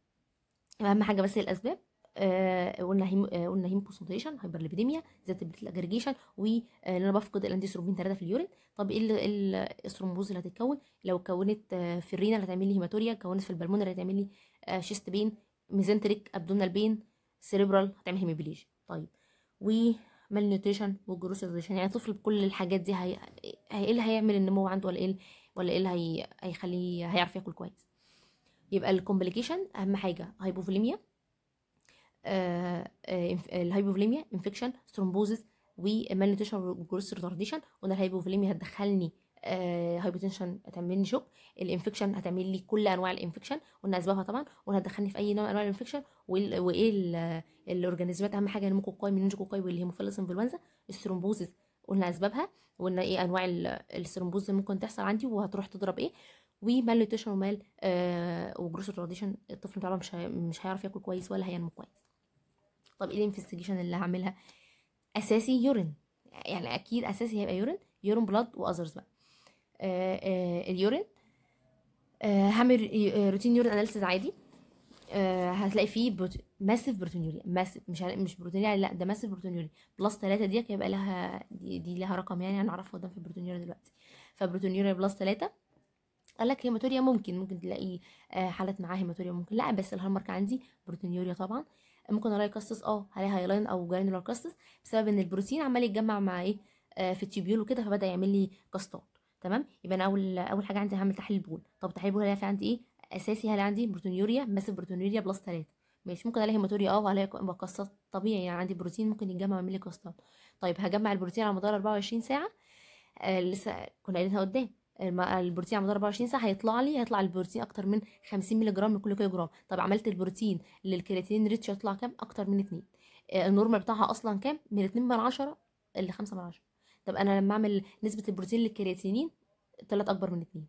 اهم حاجه بس الاسباب آه قلنا هيم آه قلنا هيم كونسنتريشن هايبرليبيديميا ذات الاجريجيشن وان آه، انا بفقد الانديثروبين 3 في اليورين طب ايه الاسترومبوز إيه اللي هتتكون لو كونت آه، في الرينال هتعمل لي هيماتوريا كونت في البلمونر هتعمل لي شيست بين ميزنتريك ابدومينال بين سيريبرال هتعمل هيميبليجيا طيب و مال نيوتريشن وجروس يعني طفل بكل الحاجات دي هي... ايه اللي هيعمل النمو عنده ولا ايه ولا ايه اللي هي... هيخليه هيعرف ياكل كويس يبقى الكومبليكيشن اهم حاجه هايبوفوليميا آه... الهايبوفوليميا انفكشن ثرومبوزيس ومال نيوتريشن وجروس ريتارديشن وانا الهايبوفوليميا هتدخلني هايبوتنشن آه، هتعمل لي شوك الانفكشن هتعمل لي كل انواع الانفكشن قلنا اسبابها طبعا وانا هتدخلني في اي نوع من انواع الانفكشن وايه الاورجانيزمات اهم حاجه من واللي هي والهيموفيلس انفلونزا الثرومبوزز قلنا اسبابها وقلنا ايه انواع الثرومبوز اللي ممكن تحصل عندي وهتروح تضرب ايه ومال نيوتريشن آه، ومال وجروس راديشن الطفل طبعا مش مش هيعرف ياكل كويس ولا هينمو كويس طب ايه الانفستيجيشن اللي هعملها اساسي يورين يعني اكيد اساسي هيبقى يورين يورين بلاد واذرز بقى آه، آه، اليورين آه، هعمل روتين يورين اناليسيز عادي هتلاقي فيه بروت... ماسيف بروتينوريا ماسيف مش مش يعني لا ده ماسيف بروتينوريا بلس 3 دي هيبقى لها دي, دي لها رقم يعني هنعرفه قدام في البروتينوريا دلوقتي فبروتينوريا بلس 3 قال لك هيماتوريا ممكن ممكن تلاقي حالات معاها هيماتوريا ممكن لا بس الهالمارك عندي بروتينوريا طبعا ممكن الاقي كاستس اه هلاقي هايلاين او جرانولار كاستس بسبب ان البروتين عمال يتجمع مع ايه في التيوبيول وكده فبدا يعمل لي كاستات تمام يبقى انا اول اول حاجه عندي هعمل تحليل بول طب تحليل بول هلاقي عندي ايه اساسي هل عندي بروتينوريا ماس بروتينوريا بلس 3 ماشي ممكن الاقي هيماتوريا اه وعليا كاستات طبيعي يعني عندي بروتين ممكن يتجمع ويعمل لي كاستات طيب هجمع البروتين على مدار 24 ساعه آه لسه كنا قايلينها قدام البروتين على مدار 24 ساعه هيطلع لي هيطلع البروتين اكتر من 50 مللي جرام كيلو جرام طب عملت البروتين للكرياتين ريتش هيطلع كام اكتر من 2 آه النورمال بتاعها اصلا كام من 2 من 10 ل 5 من 10 طب انا لما اعمل نسبه البروتين للكرياتينين الثلاث اكبر من اتنين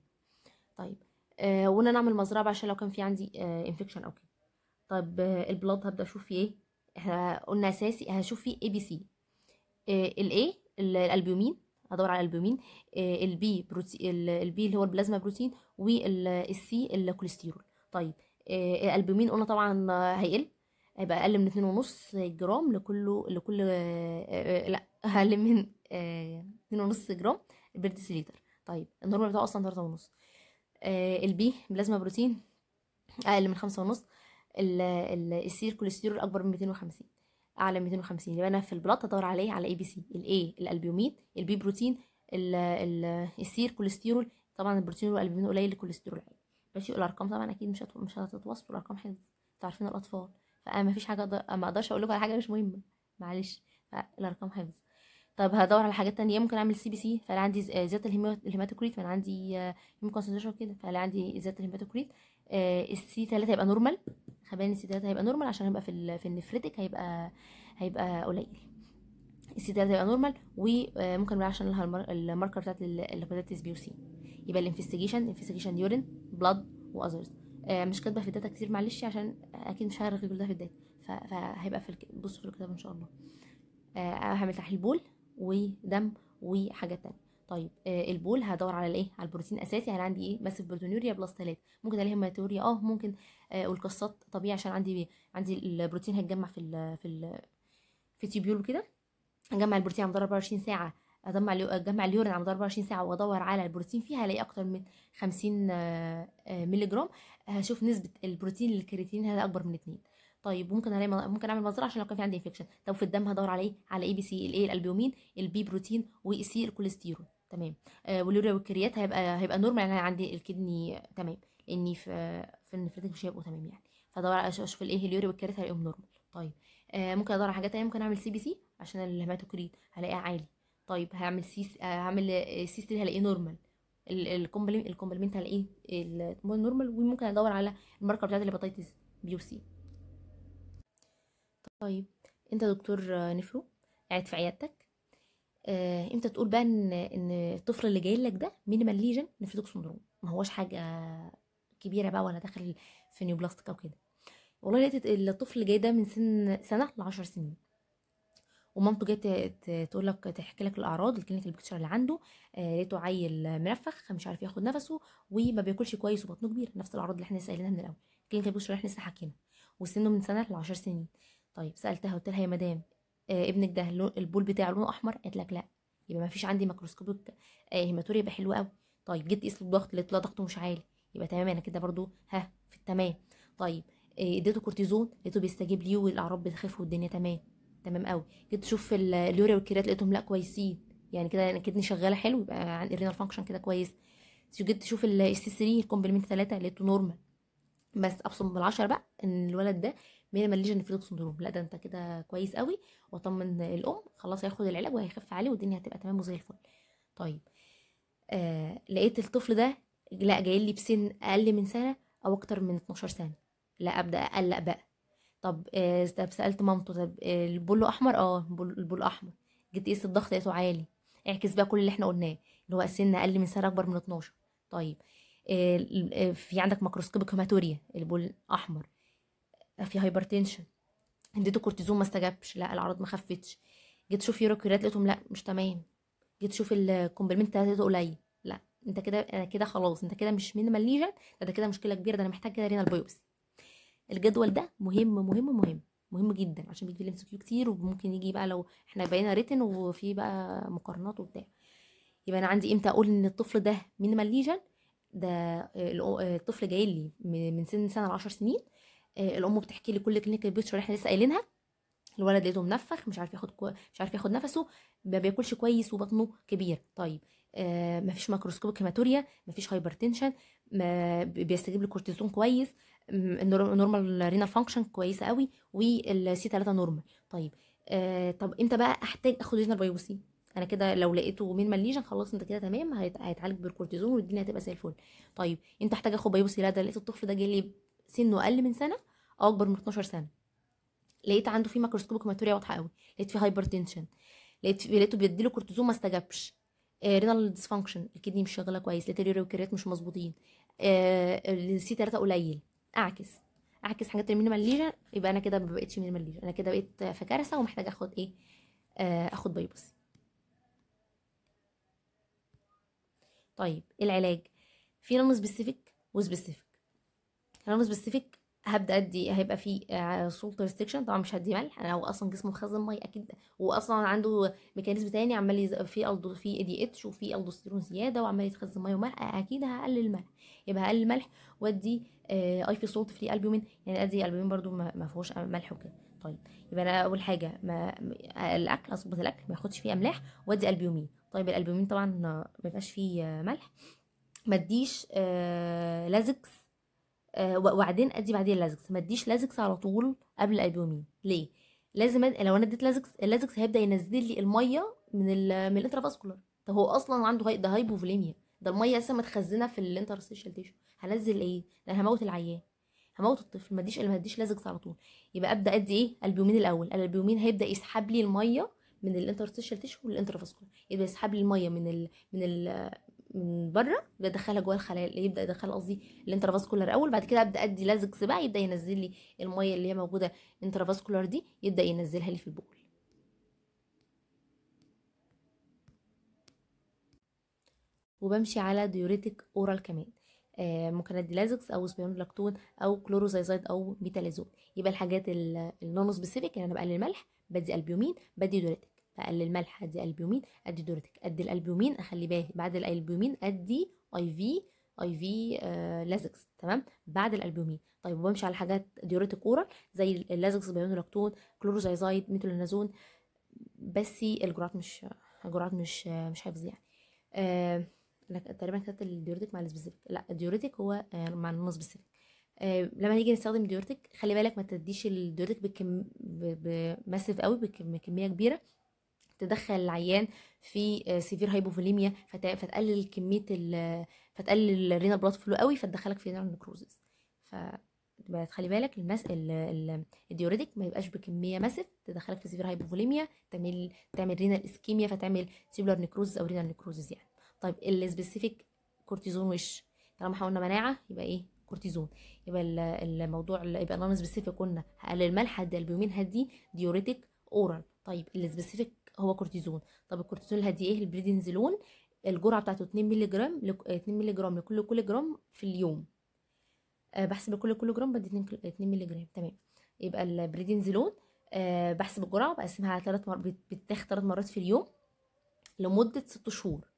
طيب آه وان انا اعمل مزرعه عشان لو كان في عندي آه انفكشن او كده طب آه البلاد هبدا اشوف فيه ايه احنا قلنا اساسي هشوف فيه اي آه، بي سي الاي الالبيومين هدور على الالبومين آه، البي بروتي البي اللي هو البلازما بروتين والسي الكوليسترول طيب آه، الالبومين قلنا طبعا هيقل هيبقى اقل من اتنين ونص جرام لكله لكل لا اقل من 2.5 آه، جرام البير ديسيليتر طيب النورمال بتاعه اصلا 3.5 ونص آه، البي بلازما بروتين اقل من 5.5 السير كوليسترول اكبر من 250 اعلى من 250 يبقى انا في البلاط هدور عليه على اي بي سي الاي الالبيومين البي بروتين ال ال السير كوليسترول طبعا البروتين والالبيومين قليل الكوليسترول عالي ماشي الارقام طبعا اكيد مش هتو... مش هتتوصف الارقام حلوه انتوا عارفين الاطفال فانا مفيش حاجه أقدر... ما اقدرش اقول لكم على حاجه مش مهمه معلش فالارقام حلوه طب هدور على حاجات تانية ممكن اعمل سي بي سي فانا عندي آه، زيادة الهيماتوكريت فانا عندي هيم آه، كونسنتريشن كده فانا عندي زيادة الهيماتوكريت آه، السي 3 هيبقى نورمال خبان السي 3 هيبقى نورمال عشان هيبقى في في النفريتك هيبقى هيبقى قليل السي 3 هيبقى نورمال وممكن نقول عشان الماركر بتاعت الهيباتيتس بي وسي يبقى الانفستيجيشن انفستيجيشن يورين بلاد واذرز مش كاتبه في الداتا كتير معلش عشان اكيد مش هعرف كل ده في الداتا فهيبقى في بصوا في الكتاب ان شاء الله هعمل تحليل بول ودم وحاجه تانية طيب آه، البول هدور على الايه على البروتين اساسي هل عندي ايه بس بروتينوريا بلس 3 ممكن الاقي هيماتوريا اه ممكن آه والقصات طبيعي عشان عندي بيه. عندي البروتين هيتجمع في الـ في الـ في تيبيول كده هجمع البروتين على مدار 24 ساعه اجمع اجمع اليورين على مدار 24 ساعه وادور على البروتين فيها الاقي اكتر من 50 ملغ جرام هشوف نسبه البروتين للكرياتين هذا اكبر من 2 طيب ممكن الاقي ممكن اعمل مزرعه عشان لو كان في عندي انفكشن طب في الدم هدور على ايه على اي بي سي الاي الالبيومين البي بروتين والسي الكوليسترول تمام آه واليوريا والكريات هيبقى هيبقى نورمال يعني عندي الكدني تمام اني في في النفرتك مش هيبقوا تمام يعني فادور اشوف الايه اليوريا والكريات هلاقيهم نورمال طيب آه ممكن ادور على حاجات ثانيه ممكن اعمل سي بي سي عشان الهيماتوكريت هلاقيها عالي طيب هعمل سي آه، هعمل سي 3 هلاقيه نورمال الكومبلمنت الكومبلمنت هلاقيه نورمال وممكن ادور على الماركه بتاعت الهيباتيتس بي وسي طيب انت دكتور نفرو قاعد في عيادتك آه، امتى تقول بقى ان ان الطفل اللي جاي لك ده مينيمال ليجن نفريتك سندروم ما هوش حاجه كبيره بقى ولا داخل في نيوبلاستيك او كده والله لقيت الطفل اللي جاي ده من سن سنه لعشر سنين ومامته جت تقول لك تحكي لك الاعراض الكلينيكال بيكتشر اللي عنده لقيته آه، عيل منفخ مش عارف ياخد نفسه وما بياكلش كويس وبطنه كبير نفس الاعراض اللي احنا سالناها من الاول الكلينيكال بيكتشر اللي احنا لسه حكينا وسنه من سنه لعشر سنين طيب سالتها قلت لها يا مدام آه ابنك ده البول بتاعه لونه احمر قالت لك لا يبقى ما فيش عندي ميكروسكوبيك آه هيماتوريا يبقى حلو قوي طيب جبت قيس الضغط اللي طلع ضغطه مش عالي يبقى تمام انا كده برضو ها في التمام طيب آه، اديته آه كورتيزون لقيته بيستجيب ليه والاعراض بتخف والدنيا تمام تمام قوي جيت اشوف اليوريا والكريات لقيتهم لا كويسين يعني كده انا كدني شغاله حلو يبقى عندي رينال فانكشن كده كويس جيت اشوف السي 3 الكومبلمنت 3 لقيته نورمال بس ابصم بالعشرة بقى ان الولد ده ما ان في انفلوك سندروم لا ده انت كده كويس قوي واطمن الام خلاص هياخد العلاج وهيخف عليه والدنيا هتبقى تمام وزي الفل طيب آه لقيت الطفل ده لا جاي لي بسن اقل من سنه او اكتر من 12 سنه لا ابدا اقلق بقى طب آه طب سالت مامته طب آه، البول احمر اه البول احمر جيت قيس الضغط لقيته عالي اعكس بقى كل اللي احنا قلناه اللي هو السن اقل من سنه اكبر من 12 طيب آه،, آه في عندك ماكروسكوبيك هيماتوريا البول احمر في هايبرتنشن اديته كورتيزون ما استجابش لا الأعراض ما خفتش جيت اشوف يوروكيرات لقيتهم لا مش تمام جيت اشوف الكومبلمنت لقيته قليل لا انت كده انا كده خلاص انت كده مش مينيمال ليجن ده, ده كده مشكله كبيره ده انا محتاج كده رينال بايوبسي الجدول ده مهم مهم مهم مهم جدا عشان بيجي الام كيو كتير وممكن يجي بقى لو احنا بقينا ريتن وفي بقى مقارنات وبتاع يبقى انا عندي امتى اقول ان الطفل ده مينيمال ليجن ده آه، الطفل جاي لي من سن سنه ل 10 سنين آه، الام بتحكي لي كل كلينيكال اللي احنا لسه قايلينها الولد لقيته منفخ مش عارف ياخد كو... مش عارف ياخد نفسه ما بياكلش كويس وبطنه كبير طيب آه مفيش ماكروسكوبيك هيماتوريا مفيش هايبرتنشن ما بيستجيب للكورتيزون كويس النورمال رينال فانكشن كويسه قوي والسي 3 نورمال طيب آه طب امتى بقى احتاج اخد رينال بايوبسي انا كده لو لقيته من مالليجن خلاص انت كده تمام هيتعالج بالكورتيزون والدنيا هتبقى زي الفل طيب انت احتاج اخد بايوبسي لا ده لقيت الطفل ده جالي سنه اقل من سنه او اكبر من 12 سنه لقيت عنده في ماكروسكوب كوماتوريا واضحه قوي لقيت في هايبرتنشن لقيت في... لقيته بيديله كورتيزون ما استجابش آه رينال ديسفانكشن الكدني مش شغاله كويس لقيت الريوكريات مش مظبوطين آه السي 3 قليل اعكس اعكس حاجات المينيمال ليجن يبقى انا كده ما بقتش مينيمال ليجن انا كده بقيت في كارثه ومحتاجه اخد ايه آه اخد بايبس طيب العلاج في نون سبيسيفيك وسبيسيفيك انا سبيسيفيك هبدا ادي هيبقى فيه سولت ريستكشن طبعا مش هدي ملح انا هو اصلا جسمه مخزن ميه اكيد واصلا عنده ميكانيزم تاني عمال في الدو في اي دي اتش وفي الدوستيرون زياده وعمال يتخزن ميه وملح آه، اكيد هقلل الملح يبقى هقلل الملح وادي آه اي في سولت فري البيومين يعني ادي البيومين برده ما فيهوش ملح وكده طيب يبقى انا اول حاجه ما الاكل اظبط الاكل ما ياخدش فيه املاح وادي البيومين طيب الالبيومين طبعا ما يبقاش فيه ملح ما اديش آه لازكس آه، وبعدين ادي بعدين لازكس ما اديش لازكس على طول قبل الالبومين ليه لازم أد... لو انا اديت لازكس اللازكس هيبدا ينزل لي الميه من ال... من فاسكولار طب هو اصلا عنده هاي... ده هايبوفوليميا ده الميه لسه متخزنه في الانترستيشال تيشو هنزل ايه ده انا هموت العيان هموت الطفل ما اديش ما اديش لازكس على طول يبقى ابدا ادي ايه البيومين الاول البيومين هيبدا يسحب لي الميه من الانترستيشال تيشو فاسكولار يبدا يسحب لي الميه من ال... من ال... من بره بدخلها جوه الخلايا يبدا يدخل قصدي الانترافاسكولار اول بعد كده ابدا ادي لازكس بقى يبدا ينزل لي الميه اللي هي موجوده انترافاسكولار دي يبدا ينزلها لي في البول وبمشي على ديوريتك اورال كمان آه ممكن ادي لازكس او لاكتون او كلوروزايزايد او ميتاليزون يبقى الحاجات النونو سبيسيفيك يعني انا بقلل الملح بدي البيومين بدي دوريتك اقلل الملح ادي البيومين ادي دورتك ادي الالبيومين اخلي بالي بعد الالبيومين ادي اي في اي في آه، لازكس تمام بعد الالبيومين طيب وبمشي على حاجات ديوريتك اورال زي اللازكس بيونولاكتون كلوروزايزايد ميتولينازون بس الجرعات مش الجرعات مش مش حافظ يعني آه تقريبا كتبت الديوريتك مع السبيسيفيك لا الديوريتك هو آه، مع النص سبيسيفيك آه لما نيجي نستخدم ديورتك خلي بالك ما تديش الديورتك بكم بماسف قوي بكميه كبيره تدخل العيان في سيفير آه، هايبوفوليميا فتقلل كميه ال فتقلل الرينا بلاد فلو قوي فتدخلك في رينال نكروزس ف خلي بالك المس... ال... ال... الديوريتك ما يبقاش بكميه ماسف تدخلك في سيفير هايبوفوليميا تعمل تعمل رينال اسكيميا فتعمل سيبولار نكروزس او رينال نكروزس يعني طيب السبيسيفيك كورتيزون وش طالما حاولنا مناعه يبقى ايه كورتيزون يبقى الموضوع يبقى نون سبيسيفيك قلنا هقلل الملح هدي البيومين هدي ديوريتك اورال طيب السبيسيفيك هو كورتيزون طب الكورتيزون هدي ايه البريدنزلون الجرعه بتاعته 2 مللي جرام 2 مللي جرام لكل كل جرام في اليوم آه، بحسب لكل كل جرام بدي 2 2 مللي جرام تمام يبقى البريدنزلون آه، بحسب الجرعه بقسمها على 3 مرات بتاخد 3 مرات في اليوم لمده 6 شهور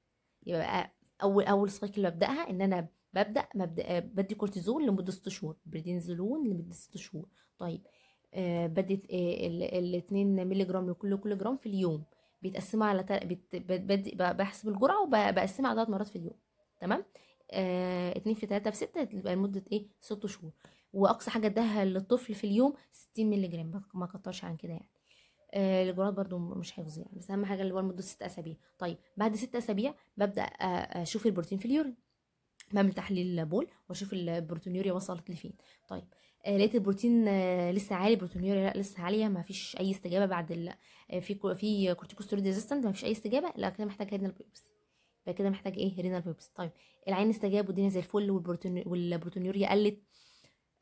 يبقى اول اول سايكل ببداها ان انا ببدا مبدأ آه، بدي كورتيزون لمده 6 شهور بريدنزلون لمده 6 شهور طيب آه، بدت 2 مللي جرام لكل كل جرام في اليوم بيتقسموا على بدي بحسب الجرعه وبقسمها على ثلاث مرات في اليوم تمام آه... في 3 في سته تبقى لمده ايه ست شهور واقصى حاجه اداها للطفل في اليوم ستين مللي جرام ما كترش عن كده يعني آه... الجرعات برضو مش حفظ يعني بس اهم حاجه اللي هو لمده ست اسابيع طيب بعد ست اسابيع ببدا اشوف البروتين في اليورين بعمل تحليل بول واشوف البروتينيوريا وصلت لفين طيب آه لقيت البروتين آه لسه عالي بروتونيوريا لا لسه عاليه ما فيش اي استجابه بعد ال... آه في في كورتيكوستيرويد ريزيستنت ما فيش اي استجابه لا كده محتاج رينال بيبسي يبقى كده محتاج ايه رينال بيبسي طيب العين استجاب والدنيا زي الفل والبروتين قلت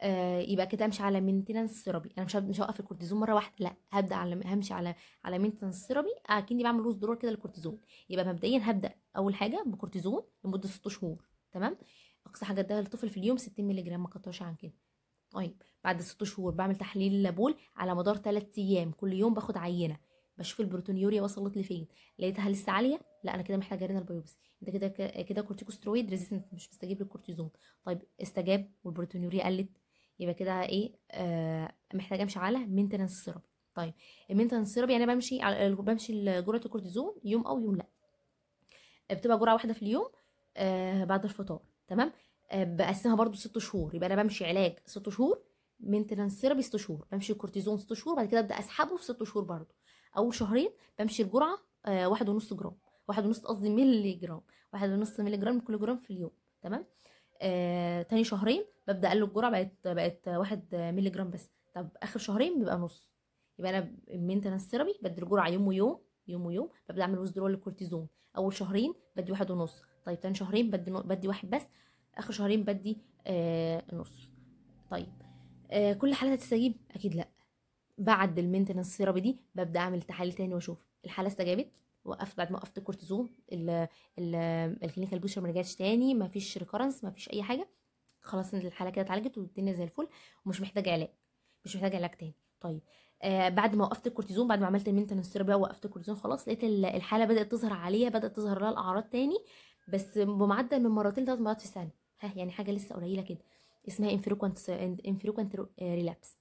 آه يبقى كده امشي على مينتيننس ثيرابي انا مش مش هوقف الكورتيزون مره واحده لا هبدا على همشي على على مينتيننس ثيرابي اكني بعمل روز درور كده للكورتيزون يبقى مبدئيا هبدا اول حاجه بكورتيزون لمده 6 شهور تمام اقصى حاجه اديها للطفل في اليوم 60 مللي جرام ما كترش عن كده طيب بعد ست شهور بعمل تحليل لابول على مدار 3 ايام كل يوم باخد عينه بشوف البروتونيوريا وصلت لفين لقيتها لسه عاليه لا انا كده محتاجه رينال بايوبس انت كده كده كورتيكوسترويد ريزيستنت مش مستجيب للكورتيزون طيب استجاب والبروتونيوريا قلت يبقى كده ايه آه محتاجه امشي على مينتنس ثيرابي طيب المينتنس ثيرابي يعني بمشي على بمشي جرعه الكورتيزون يوم او يوم لا بتبقى جرعه واحده في اليوم آه بعد الفطار تمام آه بقسمها برضو ست شهور يبقى انا بمشي علاج ست شهور مينتنانس ثيرابي ست شهور بمشي الكورتيزون ست شهور بعد كده ابدا اسحبه في ست شهور برضو اول شهرين بمشي الجرعه آه واحد ونص جرام واحد ونص قصدي مللي جرام واحد ونص مللي جرام كل جرام في اليوم تمام آه تاني شهرين ببدا اقلل الجرعه بقت بقت واحد مللي جرام بس طب اخر شهرين بيبقى نص يبقى انا مينتنانس ثيرابي بدي الجرعه يوم ويوم يوم ويوم ببدا اعمل وزدرول للكورتيزون اول شهرين بدي واحد ونص طيب تاني شهرين بدي بدي واحد بس اخر شهرين بدي آه نص طيب آه كل حالات هتستجيب اكيد لا بعد المينتنس ثيرابي دي ببدا اعمل تحاليل تاني واشوف الحاله استجابت وقفت بعد ما وقفت الكورتيزون الكلينيكال بوستر ما رجعتش تاني ما فيش ريكورنس ما فيش اي حاجه خلاص الحاله كده اتعالجت والدنيا زي الفل ومش محتاجه علاج مش محتاجه علاج تاني طيب آه بعد ما وقفت الكورتيزون بعد ما عملت المينتنس ثيرابي وقفت الكورتيزون خلاص لقيت الحاله بدات تظهر عليها بدات تظهر لها الاعراض تاني بس بمعدل من مرتين لثلاث مرات في السنه ها يعني حاجه لسه قليله كده اسمها انفريكوانت انفريكوانت ريلابس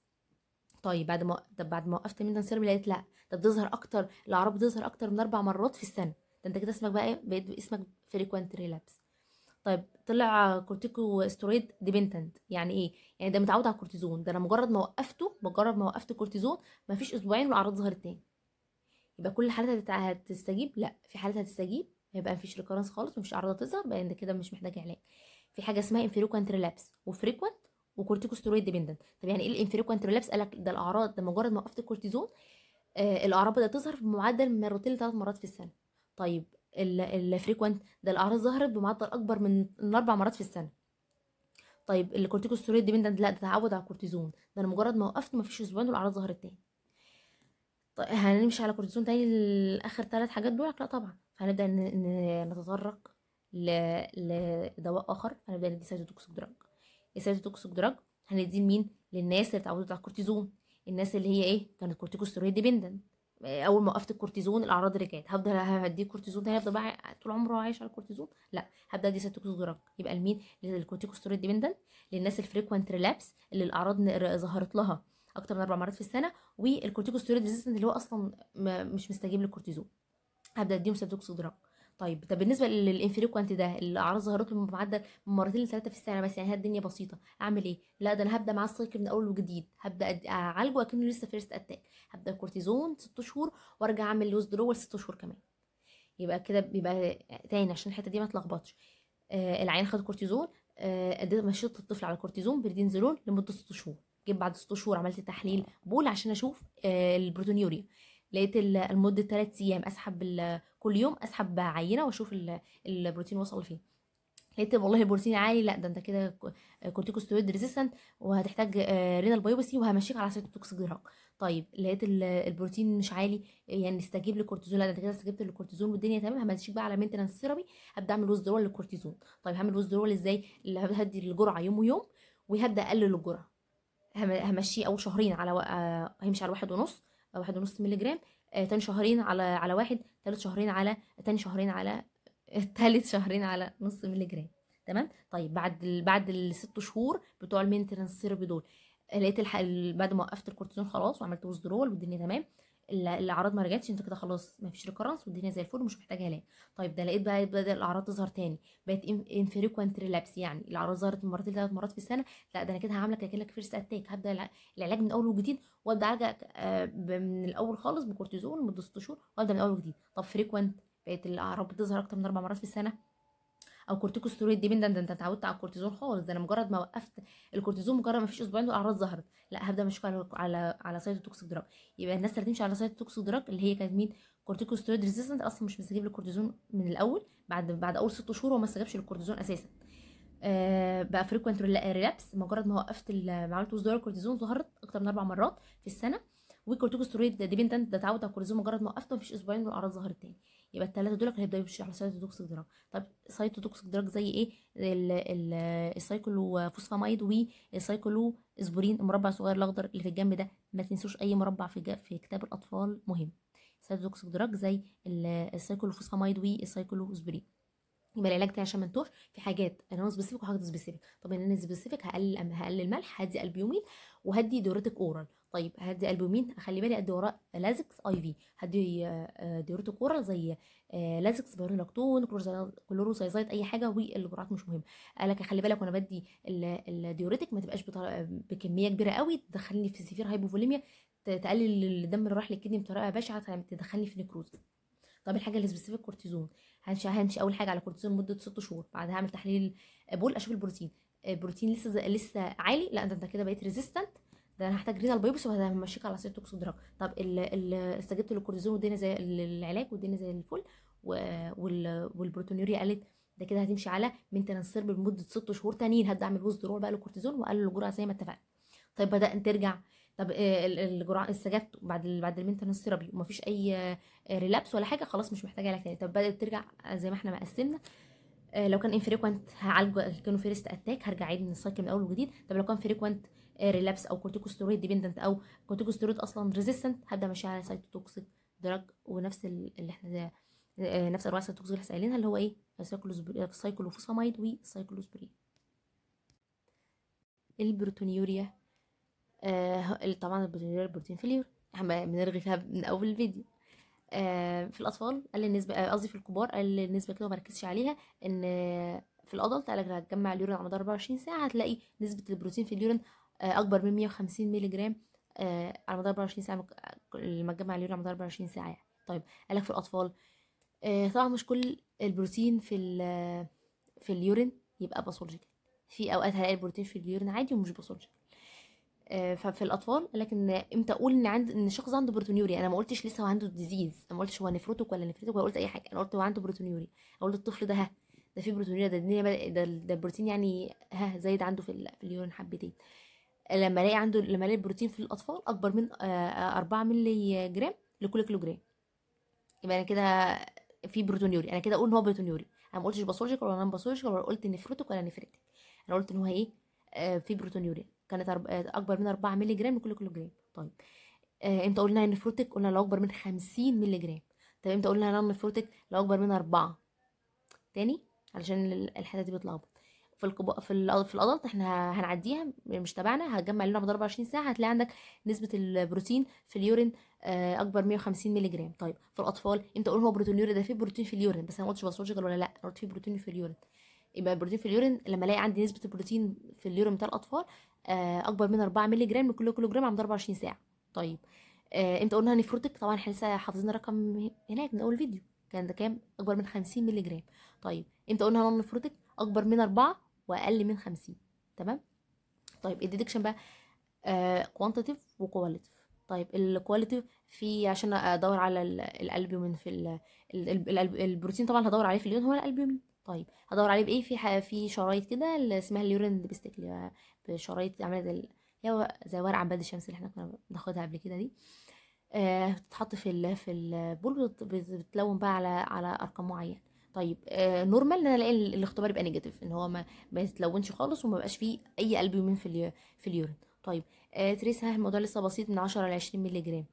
طيب بعد ما طب بعد ما وقفت من سيرم لقيت لا ده بتظهر اكتر الاعراض بتظهر اكتر من اربع مرات في السنه ده انت كده اسمك بقى ايه بقيت اسمك فريكوينت ريلابس طيب طلع كورتيكو استرويد ديبندنت يعني ايه يعني ده متعود على الكورتيزون ده انا مجرد ما وقفته مجرد ما وقفت الكورتيزون مفيش اسبوعين والاعراض ظهرت تاني يبقى كل حالات هتستجيب لا في حالات هتستجيب هيبقى يبقى مفيش ريكورنس خالص ومفيش اعراض تظهر بقى كده مش محتاج علاج في حاجه اسمها انفريكوانت ريلابس وفريكوانت وكورتيكوستيرويد ديبندنت طب يعني ايه الانفريكوانت ريلابس قالك ده الاعراض ده مجرد ما وقفت الكورتيزون آه الاعراض بدات تظهر بمعدل مرتين لثلاث مرات في السنه طيب الفريكوانت ده الاعراض ظهرت بمعدل اكبر من اربع مرات في السنه طيب الكورتيكوستيرويد ديبندنت لا ده تعود على الكورتيزون ده انا مجرد ما وقفت مفيش اسبوعين والاعراض ظهرت تاني طيب هنمشي على كورتيزون تاني لاخر ثلاث حاجات دول لا طبعا هنبدا نتطرق لدواء آخر هنبدأ ندي سايتوتوكسيك دراج السايتوتوكسيك دراج هنديه لمين؟ للناس اللي اتعودت على الكورتيزون الناس اللي هي ايه كانت كورتيكوستيرويد ديبندنت اول ما وقفت الكورتيزون الاعراض رجعت هفضل هديه كورتيزون ده هيفضل بقى طول عمره عايش على الكورتيزون لا هبدا ادي دراج يبقى لمين للكورتيكوستيرويد ديبندنت للناس الفريكوينت ريلابس اللي الاعراض ظهرت لها اكتر من اربع مرات في السنه والكورتيكوستيرويد ريزيستنت اللي هو اصلا مش مستجيب للكورتيزون هبدا اديهم سبتوكسودرا طيب طب بالنسبه للانفريكوانت ده الاعراض ظهرت له بمعدل مرتين لثلاثه في السنه بس يعني هي الدنيا بسيطه اعمل ايه لا ده انا هبدا معاه السايكل من اول وجديد هبدا اعالجه اكنه لسه فيرست اتاك هبدا كورتيزون ست شهور وارجع اعمل لوز درول ست شهور كمان يبقى كده بيبقى تاني عشان الحته دي ما تلخبطش آه العيان خد كورتيزون آه مشيت الطفل على كورتيزون بريدينزولون لمده ست شهور جيت بعد ست شهور عملت تحليل بول عشان اشوف آه البروتونيوريا لقيت لمده 3 ايام اسحب كل يوم اسحب عينه واشوف البروتين وصل فين لقيت والله البروتين عالي لا ده انت كده كورتيكوستويد ريزيستنت وهتحتاج رينال آه، بايوبسي وهمشيك على سيتوكسيك دراج طيب لقيت البروتين مش عالي يعني استجيب للكورتيزون لا ده انت كده استجبت للكورتيزون والدنيا تمام همشيك بقى على مينتنانس ثيرابي هبدا اعمل درول للكورتيزون طيب هعمل درول ازاي اللي هدي الجرعه يوم ويوم وهبدا اقلل الجرعه همشيه اول شهرين على و... آه، هيمشي على واحد ونص واحد ونص مللي جرام آه تاني شهرين على على واحد تالت شهرين على تاني شهرين على آه، تالت شهرين على نص مللي جرام تمام طيب بعد ال... بعد الست شهور بتوع المينترنس سيربي دول آه، لقيت الح... بعد ما وقفت الكورتيزون خلاص وعملت وزدرول والدنيا تمام الاعراض ما رجعتش انت كده خلاص ما فيش ريكورنس والدنيا زي الفل مش محتاجها علاج طيب ده لقيت بقى بدا الاعراض تظهر تاني بقت انفريكوانت ريلابس يعني الاعراض ظهرت مرتين ثلاث مرات في السنه لا ده انا كده هعملك اكنك فيرست اتاك هبدا العلاج من اول وجديد وابدا اعالجك آه، من الاول خالص بكورتيزون مده 6 شهور وابدا من اول وجديد طب فريكوانت بقت الاعراض بتظهر اكتر من اربع مرات في السنه او كورتيكوستيرويد من ده انت اتعودت على الكورتيزون خالص ده انا مجرد ما وقفت الكورتيزون مجرد ما فيش اسبوعين الاعراض ظهرت لا هبدا مش على على, على التوكسيك دراج يبقى الناس اللي بتمشي على التوكسيك دراج اللي هي كانت مين كورتيكوستيرويد ريزيستنت اصلا مش مستجيب للكورتيزون من الاول بعد بعد اول ست شهور هو ما استجابش للكورتيزون اساسا آه بقى فريكوينت ريلابس مجرد ما وقفت عملت الكورتيزون ظهرت اكتر من اربع مرات في السنه والكورتيكوسترويد ديبندنت ده تعود على الكورتيزون مجرد ما وقفته مفيش اسبوعين والاعراض ظهرت تاني يبقى الثلاثه دول هيبداوا يمشوا على سايتوتوكسيك دراج طب سايتوتوكسيك دراج زي ايه السايكلو فوسفامايد والسايكلو اسبورين المربع الصغير الاخضر اللي في الجنب ده ما تنسوش اي مربع في في كتاب الاطفال مهم سايتوتوكسيك دراج زي السايكلو فوسفامايد والسايكلو اسبورين يبقى العلاج بتاعي عشان ما انتوش في حاجات انا سبيسيفيك وحاجات سبيسيفيك طب انا سبيسيفيك هقلل هقلل الملح هدي البيومين وهدي دوريتك اورال طيب هدي البومين خلي بالي ادي وراه لازكس اي في هدي آه، ديورتو كورال زي لازكس بيرلاكتون كلوروسايزايت اي حاجه والجرعات مش مهمه قال لك خلي بالك وانا بدي الديوريتك ما تبقاش بكميه كبيره قوي تدخلني في سيفير هايبوفوليميا تقلل الدم اللي راح للكدني بطريقه بشعه تدخلني في نكروز طب الحاجه اللي سبيسيفيك كورتيزون هنش هنش اول حاجه على كورتيزون لمده 6 شهور بعدها هعمل تحليل آه، بول اشوف البروتين البروتين آه، لسه لسه عالي لا ده انت كده بقيت ريزيستنت ده انا هحتاج رينال بايبس وهمشيك على دراج طب استجبت للكورتيزون والدنيا زي العلاج والدنيا زي الفل والبروتونيوريا قالت ده كده هتمشي على مينتنس سيرب لمده ست شهور تانيين هبدا اعمل دروع بقى للكورتيزون له الجرعه زي ما اتفقنا طيب بدات ترجع طب آه، الجرعه استجبت بعد بعد المينتنس ثيرابي ومفيش اي ريلابس آه، ولا حاجه خلاص مش محتاجه علاج تاني طب بدات ترجع زي ما احنا مقسمنا آه، لو كان انفريكوانت هعالجه كانوا فيرست اتاك هرجع عيد من السايكل من اول وجديد طب لو كان فريكوانت ريلابس آه، او كورتيكوستيرويد ديبندنت او كورتيكوستيرويد اصلا ريزيستنت هبدا ماشي على سايتوتوكسيك دراج ونفس اللي احنا آه، نفس انواع السايتوكسيك اللي احنا قايلينها اللي هو ايه السايكلوفوساميد آه، والسايكلوسبرين البروتونيوريا آه طبعا البروتونيوريا البروتين فيلير احنا بنرغي فيها من اول الفيديو آه في الاطفال قال النسبه قصدي في الكبار قال النسبه كده ركزش عليها ان في الادلت قال لك هتجمع اليورين على مدار 24 ساعه هتلاقي نسبه البروتين في اليورين آه، اكبر من 150 مللي جرام آه، على مدار 24 ساعه لما تجمع اليوريا على مدار 24 ساعه يعني. طيب قالك في الاطفال آه، طبعا مش كل البروتين في في اليورين يبقى باثولوجيكال في اوقات هلاقي البروتين في اليورين عادي ومش باثولوجيكال ففي الاطفال لكن امتى اقول ان عند ان الشخص عنده بروتونيوريا انا ما قلتش لسه هو عنده ديزيز انا ما قلتش هو نفروتك ولا نفرتك ولا قلت اي حاجه انا قلت هو عنده بروتونيوريا اقول للطفل ده ها ده في بروتونيوريا ده الدنيا ده, ده البروتين يعني ها زايد عنده في, في اليورين حبتين لما الاقي عنده لما الاقي البروتين في الاطفال اكبر من آه، آه، أربعة ملي جرام لكل كيلو جرام يبقى انا كده في بروتونيوري انا كده اقول ان هو بروتونيوري انا ما قلتش باثولوجيكال ولا نون باثولوجيكال ولا قلت نفروتك ولا نفرتك انا قلت ان هو ايه آه، في بروتونيوريا كانت اكبر من 4 ملي جرام لكل كيلو جرام طيب امتى قلنا ان فروتك قلنا لو اكبر من 50 مللي جرام طب امتى قلنا ان فروتك لو اكبر من 4 تاني علشان الحته دي بتلخبط في القب... في في الادلت احنا هنعديها مش تبعنا هتجمع لنا مدار 24 ساعه هتلاقي عندك نسبه البروتين في اليورين آه، اكبر 150 مللي جرام طيب في الاطفال امتى قول هو بروتين اليورين ده في بروتين في اليورين بس انا ما قلتش بسوشيكال ولا لا انا قلت في بروتين في اليورين يبقى البروتين في اليورين لما الاقي عندي نسبه البروتين في اليورين بتاع الاطفال آه، اكبر من 4 مللي جرام لكل كيلو جرام عند 24 ساعه طيب امتى آه، قلنا هنفروتك طبعا احنا لسه حافظين الرقم هناك من اول فيديو كان ده كام اكبر من 50 مللي جرام طيب امتى قلنا هنفروتك اكبر من 4 واقل من 50 تمام طيب الديدكشن بقى كوانتيتيف آه وكواليتيف طيب الكواليتيف في عشان ادور على الالبومين في البروتين طبعا هدور عليه في اليورين هو الالبومين طيب هدور عليه بايه في في شرايط كده اللي اسمها اليورين هي بشرايط عامله زي زي ورق عباد الشمس اللي احنا كنا بناخدها قبل كده دي آه، بتتحط آه في ال في البول بتلون بقى على على ارقام معينه طيب آه نورمال ان انا الاقي الاختبار يبقى نيجاتيف ان هو ما ما يتلونش خالص وما بقاش فيه اي البيومين في في اليورين طيب آه تريس ها الموضوع لسه بسيط من 10 ل 20 مللي جرام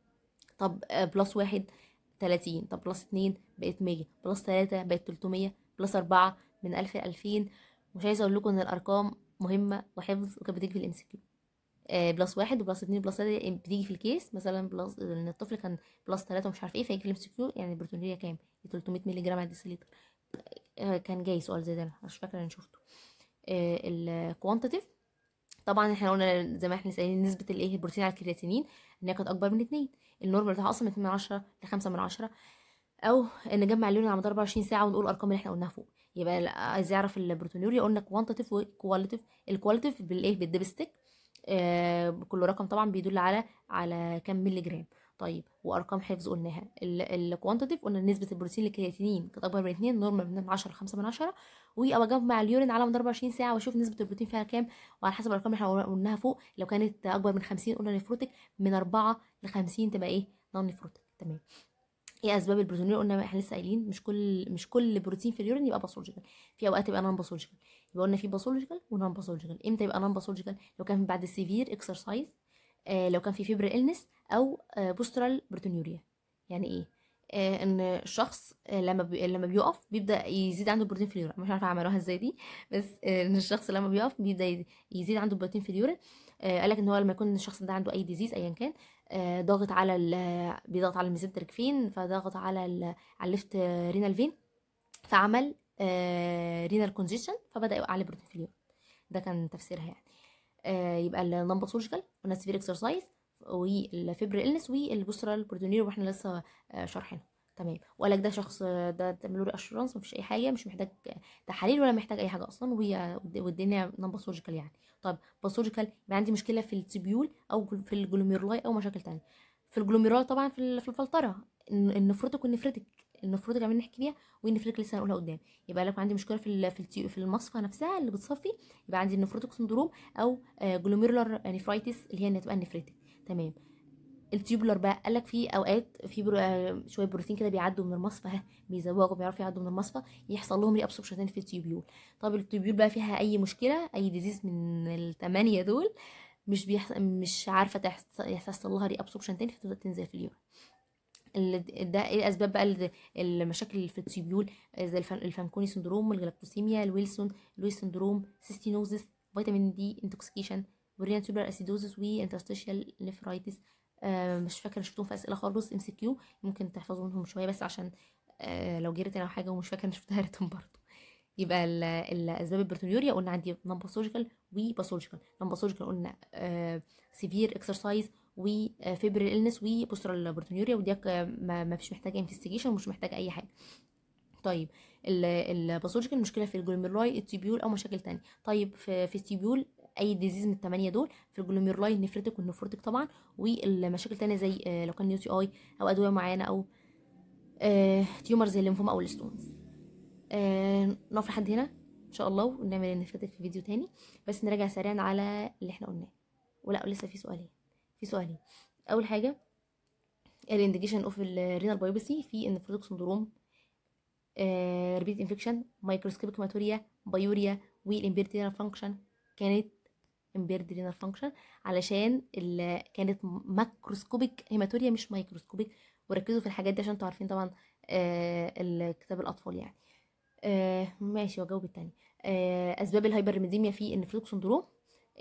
طب آه بلس واحد 30 طب بلس 2 بقت 100 بلس 3 بقت 300 بلس 4 من 1000 ل 2000 مش عايزه اقول لكم ان الارقام مهمه وحفظ وكانت بتيجي في الام سي كيو بلس واحد وبلس اثنين بلس ثلاثه بتيجي في الكيس مثلا بلس ان الطفل كان بلس ثلاثه ومش عارف ايه فيجي في الام سي كيو يعني البروتونية كام؟ 300 مللي جرام على ديسيلتر آه، كان جاي سؤال زي ده مش فاكره انا شفته آه، الكوانتيتيف طبعا احنا قلنا زي ما احنا سألين نسبه الايه البروتين على الكرياتينين ان هي كانت اكبر من 2 النورمال بتاعها اصلا من 2 من 10 ل 5 من 10 او نجمع اللون على مدار 24 ساعه ونقول الارقام اللي احنا قلناها فوق يبقى عايز يعرف البروتينوريا قلنا كوانتيتيف وكواليتيف الكواليتيف بالايه بالدبستيك آه كل رقم طبعا بيدل على على كام مللي جرام طيب وارقام حفظ قلناها الكوانتيتيف قلنا نسبه البروتين للكرياتينين كانت اكبر من 2 نورمال من 10 ل 5 من 10 وابقى مع اليورين على مدار 24 ساعه واشوف نسبه البروتين فيها كام وعلى حسب الارقام اللي احنا قلناها فوق لو كانت اكبر من 50 قلنا نفروتك من 4 ل 50 تبقى ايه نون نفروتك تمام ايه اسباب البروتينوريا قلنا احنا لسه قايلين مش كل مش كل بروتين في اليورين يبقى باثولوجيكال في اوقات يبقى نون باثولوجيكال يبقى قلنا في باثولوجيكال ونون باثولوجيكال امتى يبقى نون باثولوجيكال لو كان بعد سيفير اكسرسايز آه، لو كان في فيبر النس او بوسترال آه، بروتينوريا يعني ايه آه، ان الشخص لما بي... لما بيقف بيبدا يزيد عنده البروتين في اليورين مش عارفه عملوها ازاي دي بس ان الشخص لما بيقف بيبدا يزيد عنده البروتين في اليورين قال لك ان هو لما يكون الشخص ده عنده اي ديزيز ايا كان ضاغط على ال... بيضغط على الميزنتركفين فضاغط على ال... على الليفت رينال فين فعمل رينال كونجيشن فبدا يوقع عليه بروتين في اليورين ده كان تفسيرها يعني آه، يبقى النمبر سورجيكال والنسفير اكسرسايز والفيبر النس والبوسترال بروتونير واحنا لسه آه، شارحينها تمام وقال لك ده شخص ده تعملوا له اشورنس مفيش اي حاجه مش محتاج تحاليل ولا محتاج اي حاجه اصلا وهي والدنيا نمبر سورجيكال يعني طب باثولوجيكال يبقى عندي مشكله في التبيول او في الجلوميرولاي او مشاكل تانية في الجلوميرولاي طبعا في الفلتره النفرتك والنفرتك المفروض اللي عمالين نحكي وان والنفريك لسه هنقولها قدام يبقى لو عندي مشكله في في في المصفه نفسها اللي بتصفي يبقى عندي النفروتك سندروم او جلوميرولر آه، نيفرايتس اللي هي اللي هتبقى النفريتك تمام التيوبولر بقى قال لك في اوقات في برو... آه، شويه بروتين كده بيعدوا من المصفه بيزوغوا بيعرفوا يعدوا من المصفه يحصل لهم ري ابسوربشن في التيوبيول طب التيوبيول بقى فيها اي مشكله اي ديزيز من الثمانيه دول مش بيحصل مش عارفه تحصل يحصل لها ري ابسوربشن تاني فتبدا تنزل في اليورين ده ايه الاسباب بقى المشاكل اللي في التيبيول زي الفانكوني سندروم الجلاكتوسيميا الويلسون لويس سندروم سيستينوزس فيتامين دي انتوكسيكيشن وريان تيوبر اسيدوزس وانترستيشيال نيفرايتس آه، مش فاكره شفتهم في اسئله خالص ام سي كيو ممكن تحفظوا منهم شويه بس عشان آه، لو جريت انا حاجه ومش فاكره انا شفتها قريتهم برضه يبقى الاسباب البرتونيوريا قلنا عندي نمبر سيرجيكال وباثولوجيكال نمبر قلنا سيفير آه، اكسرسايز وفيبرال النس وبوسترال بروتونيوريا ودي ما فيش محتاجه انفستيجيشن ومش محتاجه اي حاجه طيب الباثولوجيكال المشكله في الجلوميرولاي التيبيول او مشاكل تانية طيب في, في التيبيول اي ديزيز من الثمانيه دول في الجلوميرولاي النفرتك والنفرتك طبعا والمشاكل تانية زي آه، لو كان يو تي اي او ادويه معينه او تيومر آه، زي الليمفوما او الستونز آه، نقف لحد هنا ان شاء الله ونعمل النفرتك في فيديو تاني بس نراجع سريعا على اللي احنا قلناه ولا لسه في سؤالين إيه؟ في سؤالين اول حاجه الانديكيشن اوف الرينال بايوبسي في النفروتك سندروم ريبيت انفكشن مايكروسكوبيك ماتوريا بايوريا والامبيرد فانكشن كانت امبيرد رينال فانكشن علشان كانت ماكروسكوبيك هيماتوريا مش مايكروسكوبيك وركزوا في الحاجات دي عشان انتوا عارفين طبعا آه كتاب الاطفال يعني آه ماشي واجاوب التاني آه اسباب الهايبر في النفروتك سندروم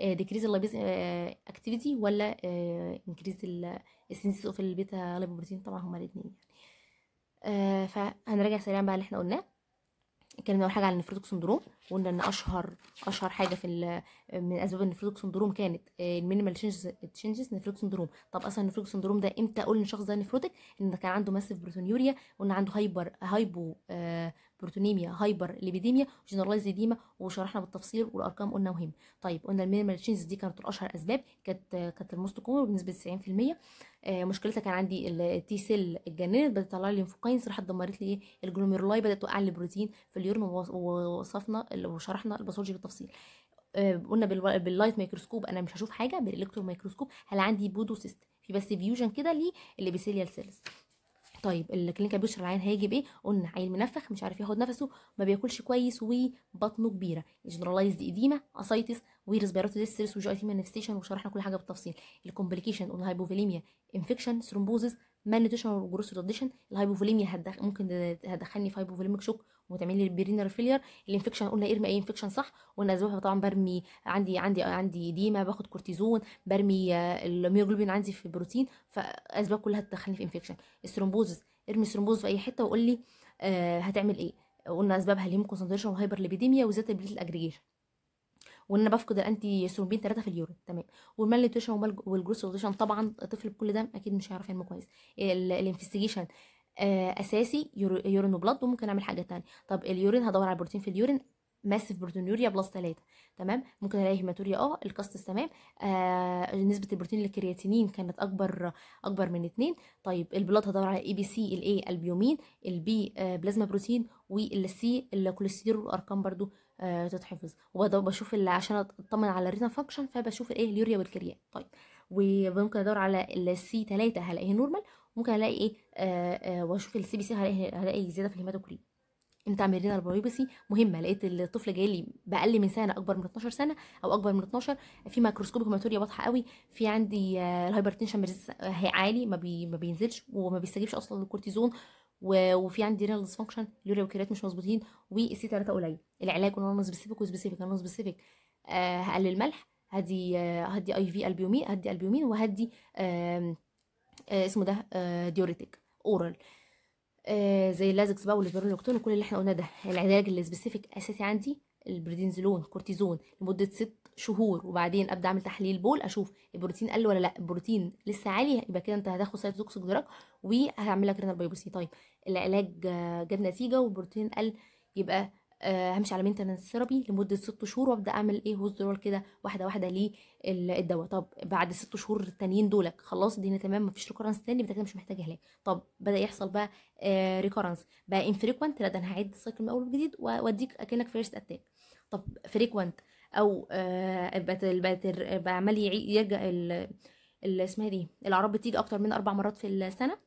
آه، decrease الليبيز آه، activity ولا آه، increase السنسيس اوف البيتا لايبوبروتين طبعا هما الاثنين يعني فهنراجع سريعا بقى اللي احنا قلناه اتكلمنا اول حاجه على النفروتوك سندروم قلنا ان اشهر اشهر حاجه في من اسباب النفروكس سندروم كانت آه، المينيمال تشينجز نفروكس سندروم طب اصلا النفروكس سندروم ده امتى قلنا الشخص ده نفروتك ان كان عنده ماسيف بروتونيوريا قلنا عنده هايبر هايبو بروتونيميا هايبر ليبيديميا جنرالايز ديما وشرحنا بالتفصيل والارقام قلنا مهم طيب قلنا المينيمال تشينجز دي كانت اشهر اسباب كانت كانت الموست كومن بنسبه 90% آه، مشكلتها كان عندي التي سيل اتجننت بدات تطلع لي لينفوكاينز راحت دمرت لي إيه؟ الجلوميرولاي بدات توقع لي بروتين في اليورين ووصفنا لو شرحنا الباثولوجي بالتفصيل آه، قلنا باللايت ميكروسكوب انا مش هشوف حاجه بالالكترون ميكروسكوب هل عندي بودو سيست في بس فيوجن كده للابيثيليال سيلز طيب الكلينيكال بيشر العيان هيجيب ايه قلنا عيل منفخ مش عارف ياخد نفسه ما بياكلش كويس وبطنه كبيره جنرالايزد اديما اسايتس وريسبيراتوري ديستريس وجي اي تي مانيفستيشن وشرحنا كل حاجه بالتفصيل الكومبليكيشن قلنا هايبوفيليميا انفكشن ثرومبوزس ما نيوتريشن جروس ريدكشن الهايبوفوليميا هتدخ... ممكن هتدخلني في هايبوفوليميك شوك وتعمل لي برينر فيلير الانفكشن قلنا ارمي اي انفكشن صح قلنا اسبابها طبعا برمي عندي عندي عندي ديما باخد كورتيزون برمي آه، الميوجلوبين عندي في بروتين فاسباب كلها تدخلني في انفكشن الثرومبوزس ارمي الثرومبوز في اي حته وقول لي آه هتعمل ايه قلنا اسبابها الهيمو كونسنتريشن وهايبر ليبيديميا وزياده البليت الاجريجيشن وان انا بفقد الانتي سلبين 3 في اليورين تمام والمالنيوتريشن والجروس روتيشن طبعا طفل بكل ده اكيد مش هيعرف يعمل كويس الانفستيجيشن آه، اساسي يورين وبلاد وممكن اعمل حاجه تانية طب اليورين هدور على بروتين في اليورين ماسف بروتينوريا بلس 3 تمام ممكن الاقي هيماتوريا اه الكاستس تمام آه نسبه البروتين للكرياتينين كانت اكبر اكبر من 2 طيب البلاد هدور على اي بي سي الاي البيومين البي آه بلازما بروتين والسي الكوليسترول ارقام برده آه، تتحفظ وبشوف اللي عشان اطمن على الرينا فانكشن فبشوف ايه اليوريا والكريات طيب وممكن ادور على السي 3 هلاقيه نورمال ممكن الاقي ايه آه، آه، واشوف السي بي سي هلاقي هلاقي زياده في الهيماتوكريت امتى اعمل رينا بايوبسي مهمه لقيت الطفل جاي لي باقل من سنه اكبر من 12 سنه او اكبر من 12 في مايكروسكوبيك هيماتوريا واضحه قوي في عندي الهايبرتنشن عالي ما, بي ما بينزلش وما بيستجيبش اصلا للكورتيزون وفي عندي رينال ديسفانكشن اليوريا مش مظبوطين والسي 3 قليل العلاج نون سبيسيفيك وسبيسيفيك نون سبيسيفيك آه هقلل ملح هدي آه هدي اي في البيومين هدي البيومين وهدي آه آه اسمه ده آه ديوريتيك اورال آه زي اللازكس بقى والسبيرولوكتون وكل اللي احنا قلنا ده العلاج السبيسيفيك اساسي عندي البريدينزلون كورتيزون لمده ست شهور وبعدين ابدا اعمل تحليل بول اشوف البروتين قل ولا لا البروتين لسه عالي يبقى كده انت هتاخد سايتوتوكسيك دراج وهعمل لك رينال بايبوسي طيب العلاج جاب نتيجه والبروتين قل يبقى آه، همشي على مينتنس ثيرابي لمده ست شهور وابدا اعمل ايه درول كده واحده واحده للدواء طب بعد ست شهور التانيين دولك خلاص الدنيا تمام مفيش ريكورنس تاني يبقى كده مش محتاج علاج طب بدا يحصل بقى ريكورنس آه، بقى انفريكوانت لا ده انا هعيد السايكل من اول وجديد واديك اكنك فيرست اتاك طب فريكوانت او آه، بقى عمال يلجا اسمها دي الاعراض بتيجي اكتر من اربع مرات في السنه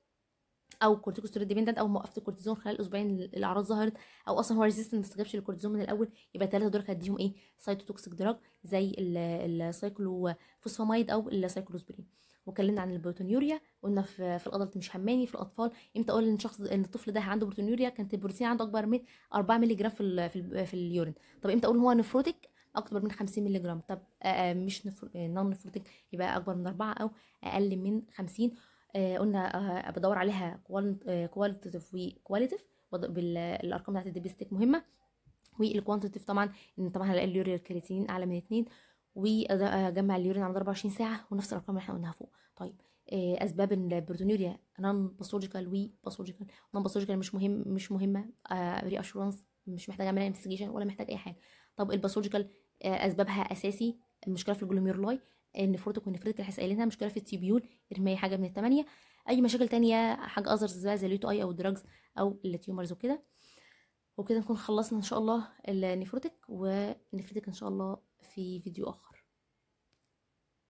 او كورتيكوستيرويد ديبندنت او موقفه الكورتيزون خلال اسبوعين الاعراض ظهرت او اصلا هو ريزيستنت ما استجابش للكورتيزون من الاول يبقى الثلاثه دول هديهم ايه سايتوتوكسيك دراج زي فوسفامايد او السايكلوسبرين واتكلمنا عن البروتونيوريا قلنا في, في الادلت مش هماني في الاطفال امتى اقول ان شخص ان الطفل ده عنده بروتونيوريا كانت البروتين عنده اكبر من 4 مللي جرام في في, اليورين طب امتى اقول هو نفروتيك اكبر من 50 مللي جرام طب آه، آه، مش نون فروتك آه، يبقى اكبر من 4 او اقل من 50 قلنا بدور عليها كواليتيف وكواليتيف بالارقام بتاعت الديبستيك مهمه والكوانتيتيف طبعا ان طبعا هلاقي اليوريا الكرياتينين اعلى من 2 واجمع اليورين على مدار 24 ساعه ونفس الارقام اللي احنا قلناها فوق طيب اسباب البروتونيوريا نون باثولوجيكال وي باثولوجيكال نون باثولوجيكال مش مهم مش مهمه ري اشورنس مش محتاجه اعمل انفستيجيشن ولا محتاج اي حاجه طب الباثولوجيكال آه، اسبابها اساسي المشكله في الجلوميرولاي النفروتك والنفريتك اللي هسألينها مشكله في التيبيول ارمي حاجه من الثمانيه اي مشاكل تانية حاجه اذر زي اليوتو اي او الدراجز او التيومرز وكده وكده نكون خلصنا ان شاء الله النفروتك ونفرتك ان شاء الله في فيديو اخر